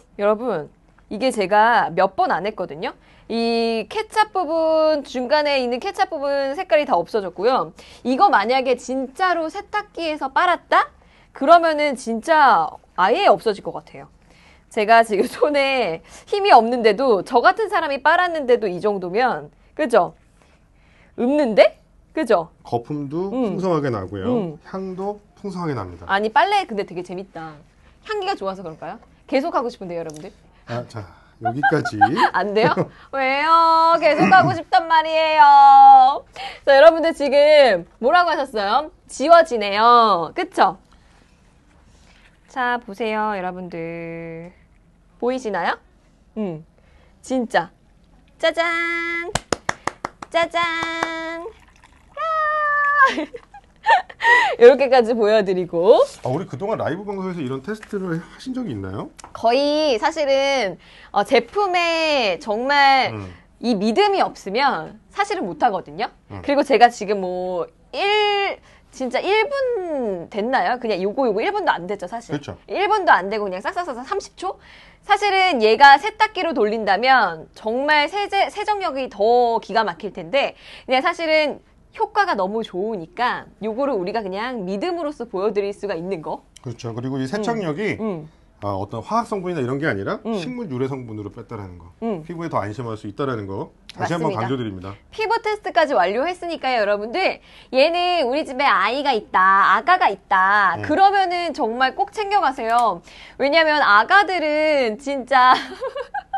*gasps* 여러분 이게 제가 몇 번 안 했거든요. 이 케찹 부분 중간에 있는 케찹 부분 색깔이 다 없어졌고요. 이거 만약에 진짜로 세탁기에서 빨았다? 그러면은 진짜 아예 없어질 것 같아요. 제가 지금 *laughs* 손에 힘이 없는데도 저 같은 사람이 빨았는데도 이 정도면 그죠? 읊는데? 그죠? 거품도 음. 풍성하게 나고요. 음. 향도 풍성하게 납니다. 아니 빨래 근데 되게 재밌다. 향기가 좋아서 그럴까요? 계속 하고 싶은데 여러분들. 아, 자 여기까지. *laughs* 안 돼요? *laughs* 왜요? 계속 하고 싶단 말이에요. 자 여러분들 지금 뭐라고 하셨어요? 지워지네요. 그쵸? 자, 보세요, 여러분들. 보이시나요? 음, 진짜. 짜잔! 짜잔! *laughs* 이렇게까지 보여드리고. 아, 우리 그동안 라이브 방송에서 이런 테스트를 하신 적이 있나요? 거의 사실은 어, 제품에 정말 음. 이 믿음이 없으면 사실은 못하거든요. 음. 그리고 제가 지금 뭐 1, 진짜 1분 됐나요? 그냥 요거 요거 1분도 안 됐죠, 사실. 그렇죠. 1분도 안 되고 그냥 싹싹싹싹 30초? 사실은 얘가 세탁기로 돌린다면 정말 세제, 세정력이 더 기가 막힐 텐데 그냥 사실은 효과가 너무 좋으니까 요거를 우리가 그냥 믿음으로써 보여드릴 수가 있는 거. 그렇죠. 그리고 이 세척력이 음, 음. 아, 어떤 화학 성분이나 이런 게 아니라 음. 식물 유래 성분으로 뺐다라는 거. 음. 피부에 더 안심할 수 있다라는 거. 다시 한 번 강조드립니다. 피부 테스트까지 완료했으니까요, 여러분들. 얘는 우리 집에 아이가 있다, 아가가 있다. 음. 그러면은 정말 꼭 챙겨가세요. 왜냐면 아가들은 진짜 *laughs*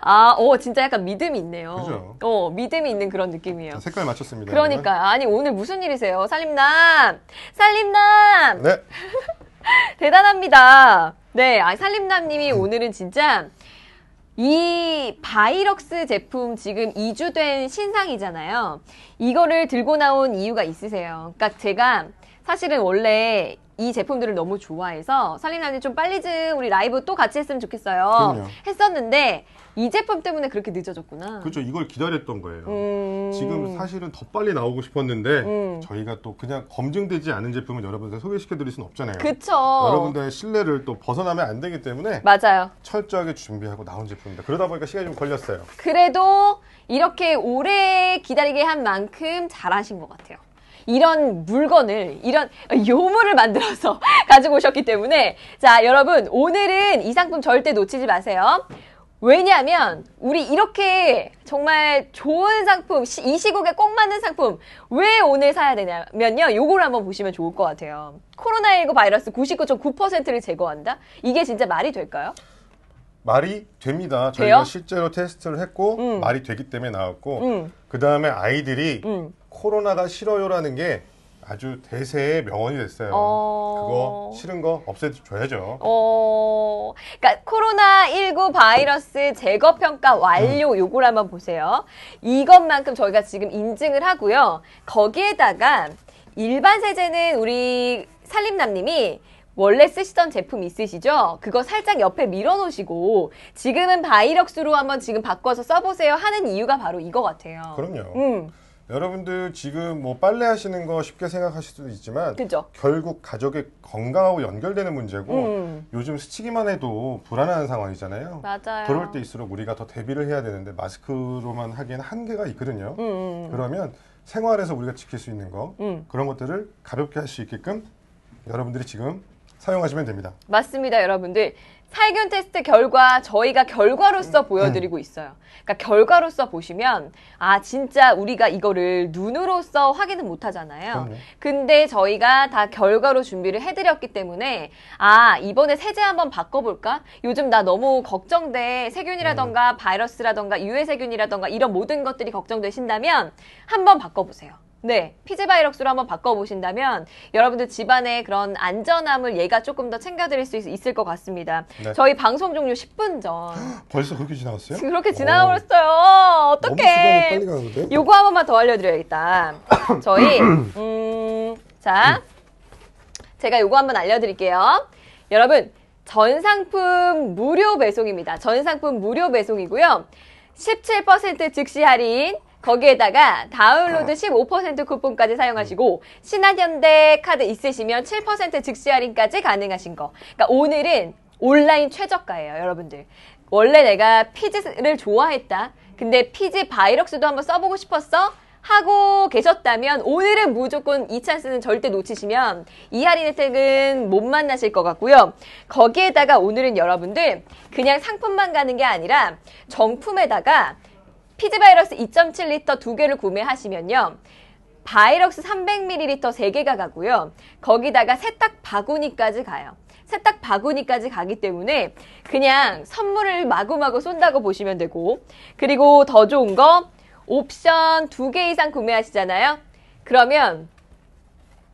아, 오, 어, 진짜 약간 믿음이 있네요. 그죠? 어, 믿음이 있는 그런 느낌이에요. 색깔 맞췄습니다. 그러니까 요 아니 오늘 무슨 일이세요, 살림남? 살림남. 네. *laughs* *laughs* 대단합니다. 네, 아, 살림남님이 음. 오늘은 진짜 이 바이럭스 제품 지금 2주 된 신상이잖아요. 이거를 들고 나온 이유가 있으세요. 그러니까 제가 사실은 원래 이 제품들을 너무 좋아해서 살림남님 좀 빨리 좀 우리 라이브 또 같이 했으면 좋겠어요. 그럼요. 했었는데 이 제품 때문에 그렇게 늦어졌구나. 그렇죠. 이걸 기다렸던 거예요. 음... 지금 사실은 더 빨리 나오고 싶었는데 음... 저희가 또 그냥 검증되지 않은 제품을 여러분들 소개시켜드릴 수는 없잖아요. 그렇죠. 여러분들의 신뢰를 또 벗어나면 안 되기 때문에 맞아요. 철저하게 준비하고 나온 제품입니다. 그러다 보니까 시간이 좀 걸렸어요. 그래도 이렇게 오래 기다리게 한 만큼 잘하신 것 같아요. 이런 물건을 이런 요물을 만들어서 *laughs* 가지고 오셨기 때문에 자 여러분 오늘은 이 상품 절대 놓치지 마세요. 왜냐하면 우리 이렇게 정말 좋은 상품 이 시국에 꼭 맞는 상품 왜 오늘 사야 되냐면요 요걸 한번 보시면 좋을 것 같아요 코로나19 바이러스 99.9%를 제거한다 이게 진짜 말이 될까요? 말이 됩니다 저희가 돼요? 실제로 테스트를 했고 음. 말이 되기 때문에 나왔고 음. 그 다음에 아이들이 음. 코로나가 싫어요라는 게 아주 대세의 명언이 됐어요. 어... 그거 싫은 거 없애줘야죠. 어... 그러니까 코로나19 바이러스 제거 평가 완료 음. 요를 한번 보세요. 이것만큼 저희가 지금 인증을 하고요. 거기에다가 일반 세제는 우리 살림남님이 원래 쓰시던 제품 있으시죠? 그거 살짝 옆에 밀어놓으시고 지금은 바이럭스로 한번 지금 바꿔서 써보세요 하는 이유가 바로 이거 같아요. 그럼요. 음. 여러분들 지금 뭐 빨래 하시는 거 쉽게 생각하실 수도 있지만 그죠? 결국 가족의 건강하고 연결되는 문제고 음. 요즘 스치기만 해도 불안한 상황이잖아요. 맞아요. 그럴 때일수록 우리가 더 대비를 해야 되는데 마스크로만 하기엔 한계가 있거든요. 음, 음, 음. 그러면 생활에서 우리가 지킬 수 있는 거 음. 그런 것들을 가볍게 할 수 있게끔 여러분들이 지금 사용하시면 됩니다. 맞습니다, 여러분들. 살균 테스트 결과 저희가 결과로서 음. 보여드리고 네. 있어요. 그러니까 결과로서 보시면 아 진짜 우리가 이거를 눈으로서 확인은 못하잖아요. 근데 저희가 다 결과로 준비를 해드렸기 때문에 아 이번에 세제 한번 바꿔볼까? 요즘 나 너무 걱정돼 세균이라던가 음. 바이러스라던가 유해세균이라던가 이런 모든 것들이 걱정되신다면 한번 바꿔보세요. 네, 피지 바이럭스로 한번 바꿔보신다면 여러분들 집안의 그런 안전함을 얘가 조금 더 챙겨드릴 수 있, 을것 같습니다. 네. 저희 방송 종료 10분 전. *gasps* 벌써 그렇게 지나갔어요? 그렇게 어. 지나버렸어요. 어떡해. 요거 한 번만 더 알려드려야겠다. *coughs* 저희, 음, 자, 제가 요거 한번 알려드릴게요. 여러분, 전 상품 무료 배송입니다. 전 상품 무료 배송이고요. 17% 즉시 할인, 거기에다가 다운로드 15% 어. 쿠폰까지 사용하시고 음. 신한현대 카드 있으시면 7% 즉시 할인까지 가능하신 거. 그러니까 오늘은 온라인 최저가예요, 여러분들. 원래 내가 피지를 좋아했다. 근데 피지 바이럭스도 한번 써보고 싶었어? 하고 계셨다면 오늘은 무조건 이 찬스는 절대 놓치시면 이 할인 혜택은 못 만나실 것 같고요. 거기에다가 오늘은 여러분들 그냥 상품만 가는 게 아니라 정품에다가 피지바이러스 2.7리터 두 개를 구매하시면요. 바이럭스 300ml 3개가 가고요. 거기다가 세탁 바구니까지 가요. 세탁 바구니까지 가기 때문에 그냥 선물을 마구마구 쏜다고 보시면 되고 그리고 더 좋은 거 옵션 2개 이상 구매하시잖아요. 그러면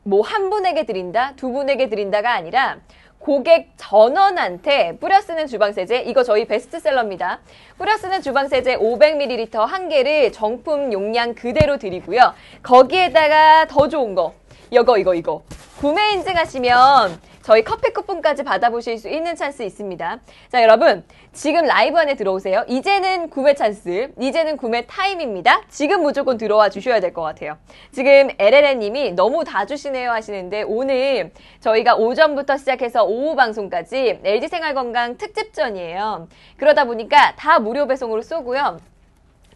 뭐 한 분에게 드린다, 두 분에게 드린다가 아니라 고객 전원한테 뿌려 쓰는 주방세제 이거 저희 베스트셀러입니다. 뿌려 쓰는 주방세제 500ml 한 개를 정품 용량 그대로 드리고요. 거기에다가 더 좋은 거 이거 이거 이거 구매 인증하시면 저희 커피 쿠폰까지 받아보실 수 있는 찬스 있습니다. 자, 여러분. 지금 라이브 안에 들어오세요. 이제는 구매 찬스, 이제는 구매 타임입니다. 지금 무조건 들어와 주셔야 될 것 같아요. 지금 LLN님이 너무 다 주시네요 하시는데 오늘 저희가 오전부터 시작해서 오후 방송까지 LG생활건강 특집전이에요. 그러다 보니까 다 무료 배송으로 쏘고요.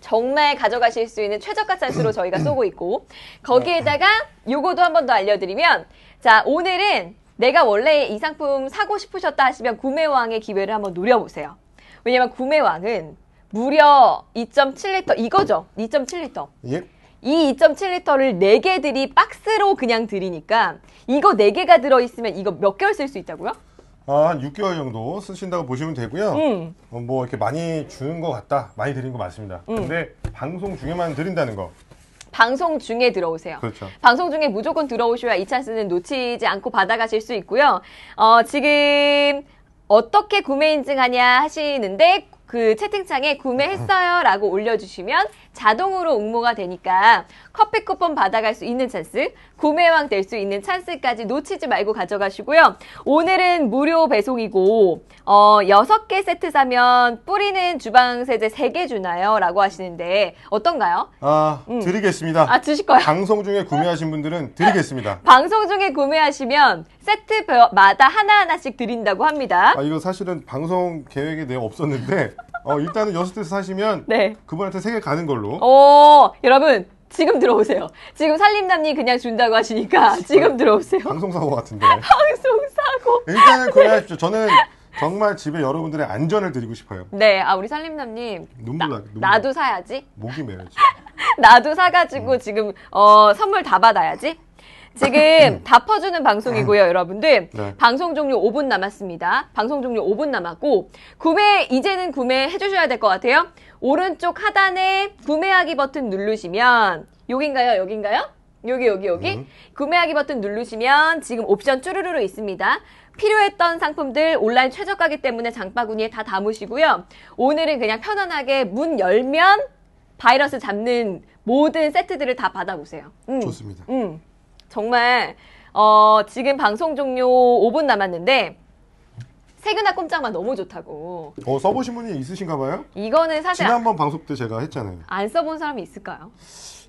정말 가져가실 수 있는 최저가 찬스로 저희가 쏘고 있고 거기에다가 네. 요거도 한 번 더 알려드리면 자 오늘은 내가 원래 이 상품 사고 싶으셨다 하시면 구매왕의 기회를 한번 노려보세요. 왜냐면 구매왕은 무려 2.7리터 이거죠. 2.7리터. 예? 이 2.7리터를 4개들이 박스로 그냥 드리니까 이거 4개가 들어있으면 이거 몇 개월 쓸 수 있다고요? 아, 한 6개월 정도 쓰신다고 보시면 되고요. 음. 어, 뭐 이렇게 많이 주는 것 같다. 많이 드린 거 맞습니다. 음. 근데 방송 중에만 드린다는 거. 방송 중에 들어오세요. 그렇죠. 방송 중에 무조건 들어오셔야 이 찬스는 놓치지 않고 받아가실 수 있고요. 어, 지금 어떻게 구매 인증하냐 하시는데 그 채팅창에 구매했어요 라고 올려주시면 자동으로 응모가 되니까 커피 쿠폰 받아갈 수 있는 찬스 구매왕 될 수 있는 찬스까지 놓치지 말고 가져가시고요. 오늘은 무료 배송이고 어, 6개 세트 사면 뿌리는 주방세제 3개 주나요? 라고 하시는데 어떤가요? 아, 음. 드리겠습니다. 아, 주실 거예요? 방송 중에 구매하신 분들은 드리겠습니다. *laughs* 방송 중에 구매하시면 세트마다 하나하나씩 드린다고 합니다. 아, 이거 사실은 방송 계획에 내용 없었는데 어, 일단은 여섯 대 사시면 네. 그분한테 3개 가는 걸로. 오, 여러분 지금 들어오세요. 지금 살림남님 그냥 준다고 하시니까 아, 지금 들어오세요. 방송사고 같은데. *laughs* 방송사고. 일단은 그려하십시 저는 정말 집에 여러분들의 안전을 드리고 싶어요. 네, 아 우리 살림남님 눈물 나, 눈물 나도 사야지. 목이 메요 지 *laughs* 나도 사가지고 음. 지금 어, 선물 다 받아야지. 지금 *laughs* 다 퍼주는 방송이고요, 음. 여러분들. 네. 방송 종료 5분 남았습니다. 방송 종료 5분 남았고 구매 이제는 구매해 주셔야 될 것 같아요. 오른쪽 하단에 구매하기 버튼 누르시면 여긴가요? 여긴가요? 여기 여기 여기 음. 구매하기 버튼 누르시면 지금 옵션 쭈르르르 있습니다. 필요했던 상품들 온라인 최저가기 때문에 장바구니에 다 담으시고요. 오늘은 그냥 편안하게 문 열면 바이러스 잡는 모든 세트들을 다 받아보세요. 음. 좋습니다. 음. 정말 어, 지금 방송 종료 5분 남았는데 세그나 꼼짝만 너무 좋다고. 어 써보신 분이 있으신가 봐요? 이거는 사실 지난번 방송 때 제가 했잖아요. 안 써본 사람이 있을까요?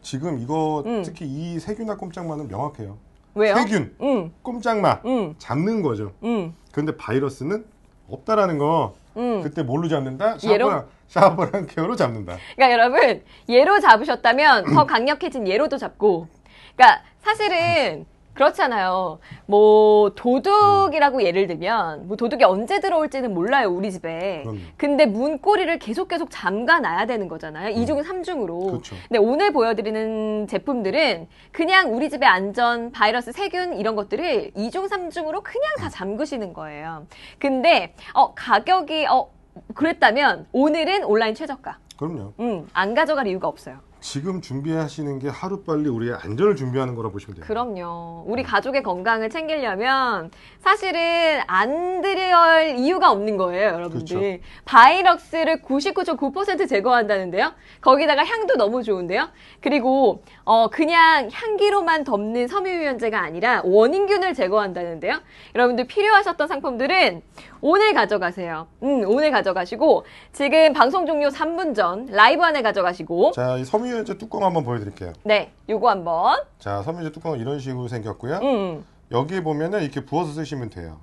지금 이거 음. 특히 이 세균나 꼼짝만은 명확해요. 왜요? 세균, 음. 꼼짝마 음. 잡는 거죠. 음. 그런데 바이러스는 없다라는 거 음. 그때 뭘로 잡는다? 샤브랑, 샤워랑 케어로 잡는다. 그러니까 여러분 예로 잡으셨다면 더 강력해진 예로도 잡고 그러니까 사실은 그렇잖아요. 뭐 도둑이라고 예를 들면 뭐 도둑이 언제 들어올지는 몰라요 우리 집에. 그럼요. 근데 문고리를 계속 계속 잠가 놔야 되는 거잖아요. 음. 2중 3중으로. 그렇 근데 오늘 보여드리는 제품들은 그냥 우리 집의 안전 바이러스 세균 이런 것들을 2중 3중으로 그냥 다 잠그시는 거예요. 근데 어 가격이 어 그랬다면 오늘은 온라인 최저가. 그럼요. 음, 안 가져갈 이유가 없어요. 지금 준비하시는 게 하루빨리 우리의 안전을 준비하는 거라 보시면 돼요. 그럼요. 우리 가족의 건강을 챙기려면 사실은 안드 들을 이유가 없는 거예요, 여러분들. 그렇죠. 바이럭스를 99.9% 제거한다는데요. 거기다가 향도 너무 좋은데요. 그리고 어 그냥 향기로만 덮는 섬유유연제가 아니라 원인균을 제거한다는데요. 여러분들 필요하셨던 상품들은 오늘 가져가세요. 음, 오늘 가져가시고 지금 방송 종료 3분 전 라이브 안에 가져가시고 자, 이 섬유유연제 뚜껑 한번 보여 드릴게요. 네. 요거 한번. 자, 섬유유연제 뚜껑은 이런 식으로 생겼고요. 음. 음. 여기 보면은 이렇게 부어서 쓰시면 돼요.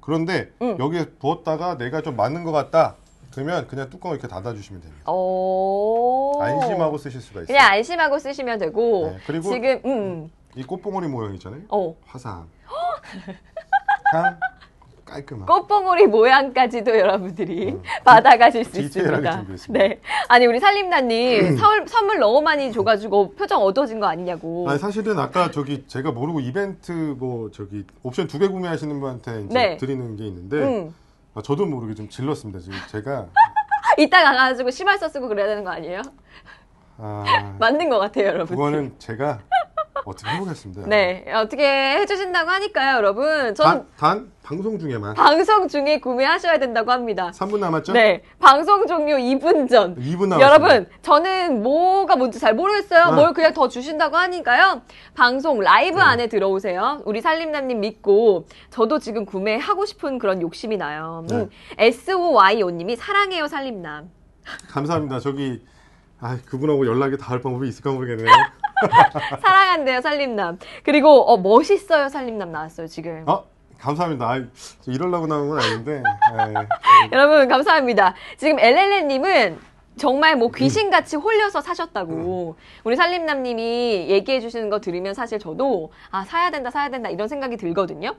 그런데 음. 여기 부었다가 내가 좀 맞는 것 같다. 그러면 그냥 뚜껑을 이렇게 닫아주시면 됩니다. 안심하고 쓰실 수가 있어요. 그냥 안심하고 쓰시면 되고. 네, 그리고 지금 음. 이 꽃봉오리 모양 있잖아요. 어. 화상. 향, *laughs* 깔끔한 꽃봉오리 모양까지도 여러분들이 음. *laughs* 받아가실 수 있습니다. 준비했습니다. 네, 아니 우리 살림나님 음. 선물 너무 많이 줘가지고 표정 어두워진 거 아니냐고. 아니 사실은 아까 저기 제가 모르고 이벤트 뭐 저기 옵션 두 개 구매하시는 분한테 이제 네. 드리는 게 있는데 음. 아, 저도 모르게 좀 질렀습니다 지금 제가. *laughs* 이따 가가지고 시발써 쓰고 그래야 되는 거 아니에요? 아, *laughs* 맞는 것 같아요, 여러분. 그거는 제가 어떻게 해보겠습니다. 네, 어떻게 해주신다고 하니까요, 여러분. 전 단, 단 방송 중에만. 방송 중에 구매하셔야 된다고 합니다. 3분 남았죠? 네, 방송 종료 2분 전. 2분 남았어요. 여러분, 저는 뭐가 뭔지 잘 모르겠어요. 아. 뭘 그냥 더 주신다고 하니까요. 방송 라이브 네. 안에 들어오세요. 우리 살림남님 믿고 저도 지금 구매하고 싶은 그런 욕심이 나요. 음, 네. SOYO님이 사랑해요, 살림남. 감사합니다. 저기 아, 그분하고 연락이 닿을 방법이 있을까 모르겠네요. *laughs* *laughs* 사랑한대요, 살림남. 그리고 어, 멋있어요, 살림남 나왔어요, 지금. 어? 감사합니다. 아, 이럴라고 나온 건 아닌데. *laughs* 예. 여러분, 감사합니다. 지금 엘렐레님은 정말 뭐 음. 귀신같이 홀려서 사셨다고 음. 우리 살림남님이 얘기해 주시는 거 들으면 사실 저도 아 사야 된다 사야 된다 이런 생각이 들거든요.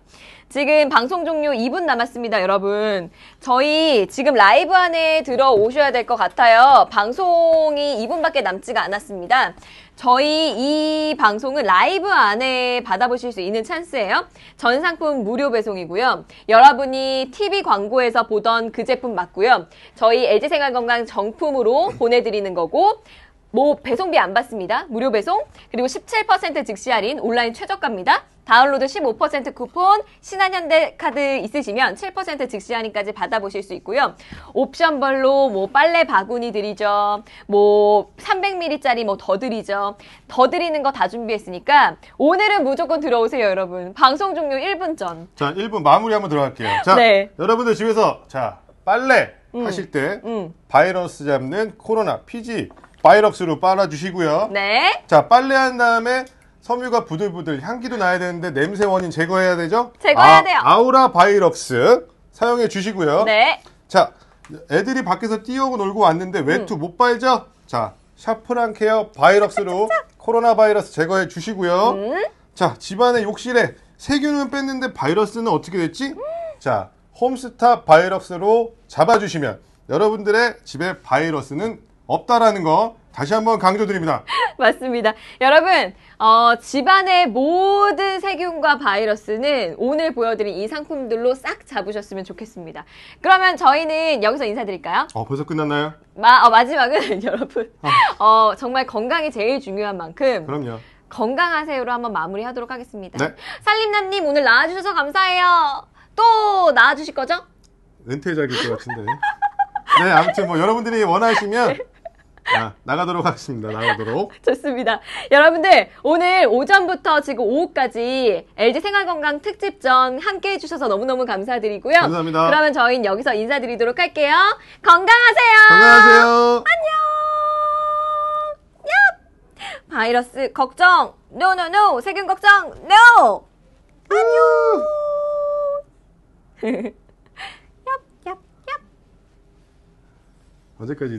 지금 방송 종료 2분 남았습니다, 여러분. 저희 지금 라이브 안에 들어오셔야 될 것 같아요. 방송이 2분밖에 남지가 않았습니다. 저희 이 방송은 라이브 안에 받아보실 수 있는 찬스예요. 전 상품 무료 배송이고요. 여러분이 TV 광고에서 보던 그 제품 맞고요. 저희 LG생활건강 정품으로 *laughs* 보내드리는 거고 뭐 배송비 안 받습니다. 무료 배송 그리고 17% 즉시 할인 온라인 최저가입니다. 다운로드 15% 쿠폰, 신한현대 카드 있으시면 7% 즉시 할인까지 받아보실 수 있고요. 옵션별로 뭐 빨래 바구니 드리죠. 뭐 300ml짜리 뭐 더 드리죠. 더 드리는 거 다 준비했으니까 오늘은 무조건 들어오세요, 여러분. 방송 종료 1분 전. 자, 1분 마무리 한번 들어갈게요. 자, 네. 여러분들 집에서 자, 빨래 음, 하실 때 음. 바이러스 잡는 코로나 피지 바이럭스로 빨아주시고요. 네. 자, 빨래한 다음에 섬유가 부들부들 향기도 나야 되는데 냄새 원인 제거해야 되죠? 제거해야 아, 돼요. 아우라 바이럭스 사용해 주시고요. 네. 자, 애들이 밖에서 뛰어오고 놀고 왔는데 외투 음. 못 빨죠? 자, 샤프랑 케어 바이럭스로 코로나 바이러스 제거해 주시고요. 음. 자, 집안의 욕실에 세균은 뺐는데 바이러스는 어떻게 됐지? 음. 자, 홈스타 바이러스로 잡아주시면 여러분들의 집에 바이러스는 없다라는 거 다시 한번 강조드립니다. *laughs* 맞습니다. 여러분, 어, 집안의 모든 세균과 바이러스는 오늘 보여드린 이 상품들로 싹 잡으셨으면 좋겠습니다. 그러면 저희는 여기서 인사드릴까요? 어, 벌써 끝났나요? 마, 어, 마지막은 *laughs* 여러분, 아. 어, 정말 건강이 제일 중요한 만큼. 그럼요. 건강하세요로 한번 마무리하도록 하겠습니다. 네. 살림남님 오늘 나와주셔서 감사해요. 또 나와주실 거죠? 은퇴자일 것 같은데. 네, 아무튼 뭐 여러분들이 원하시면 *laughs* 네. 아, 나가도록 하겠습니다. 나가도록. *laughs* 좋습니다. 여러분들 오늘 오전부터 지금 오후까지 LG 생활건강 특집전 함께 해주셔서 너무너무 감사드리고요. 감사합니다. 그러면 저희는 여기서 인사드리도록 할게요. 건강하세요. 건강하세요. 안녕. 야! 바이러스 걱정. 노노노. 세균 걱정. 노! 안녕. *laughs* 얍, 얍, 얍. 언제까지?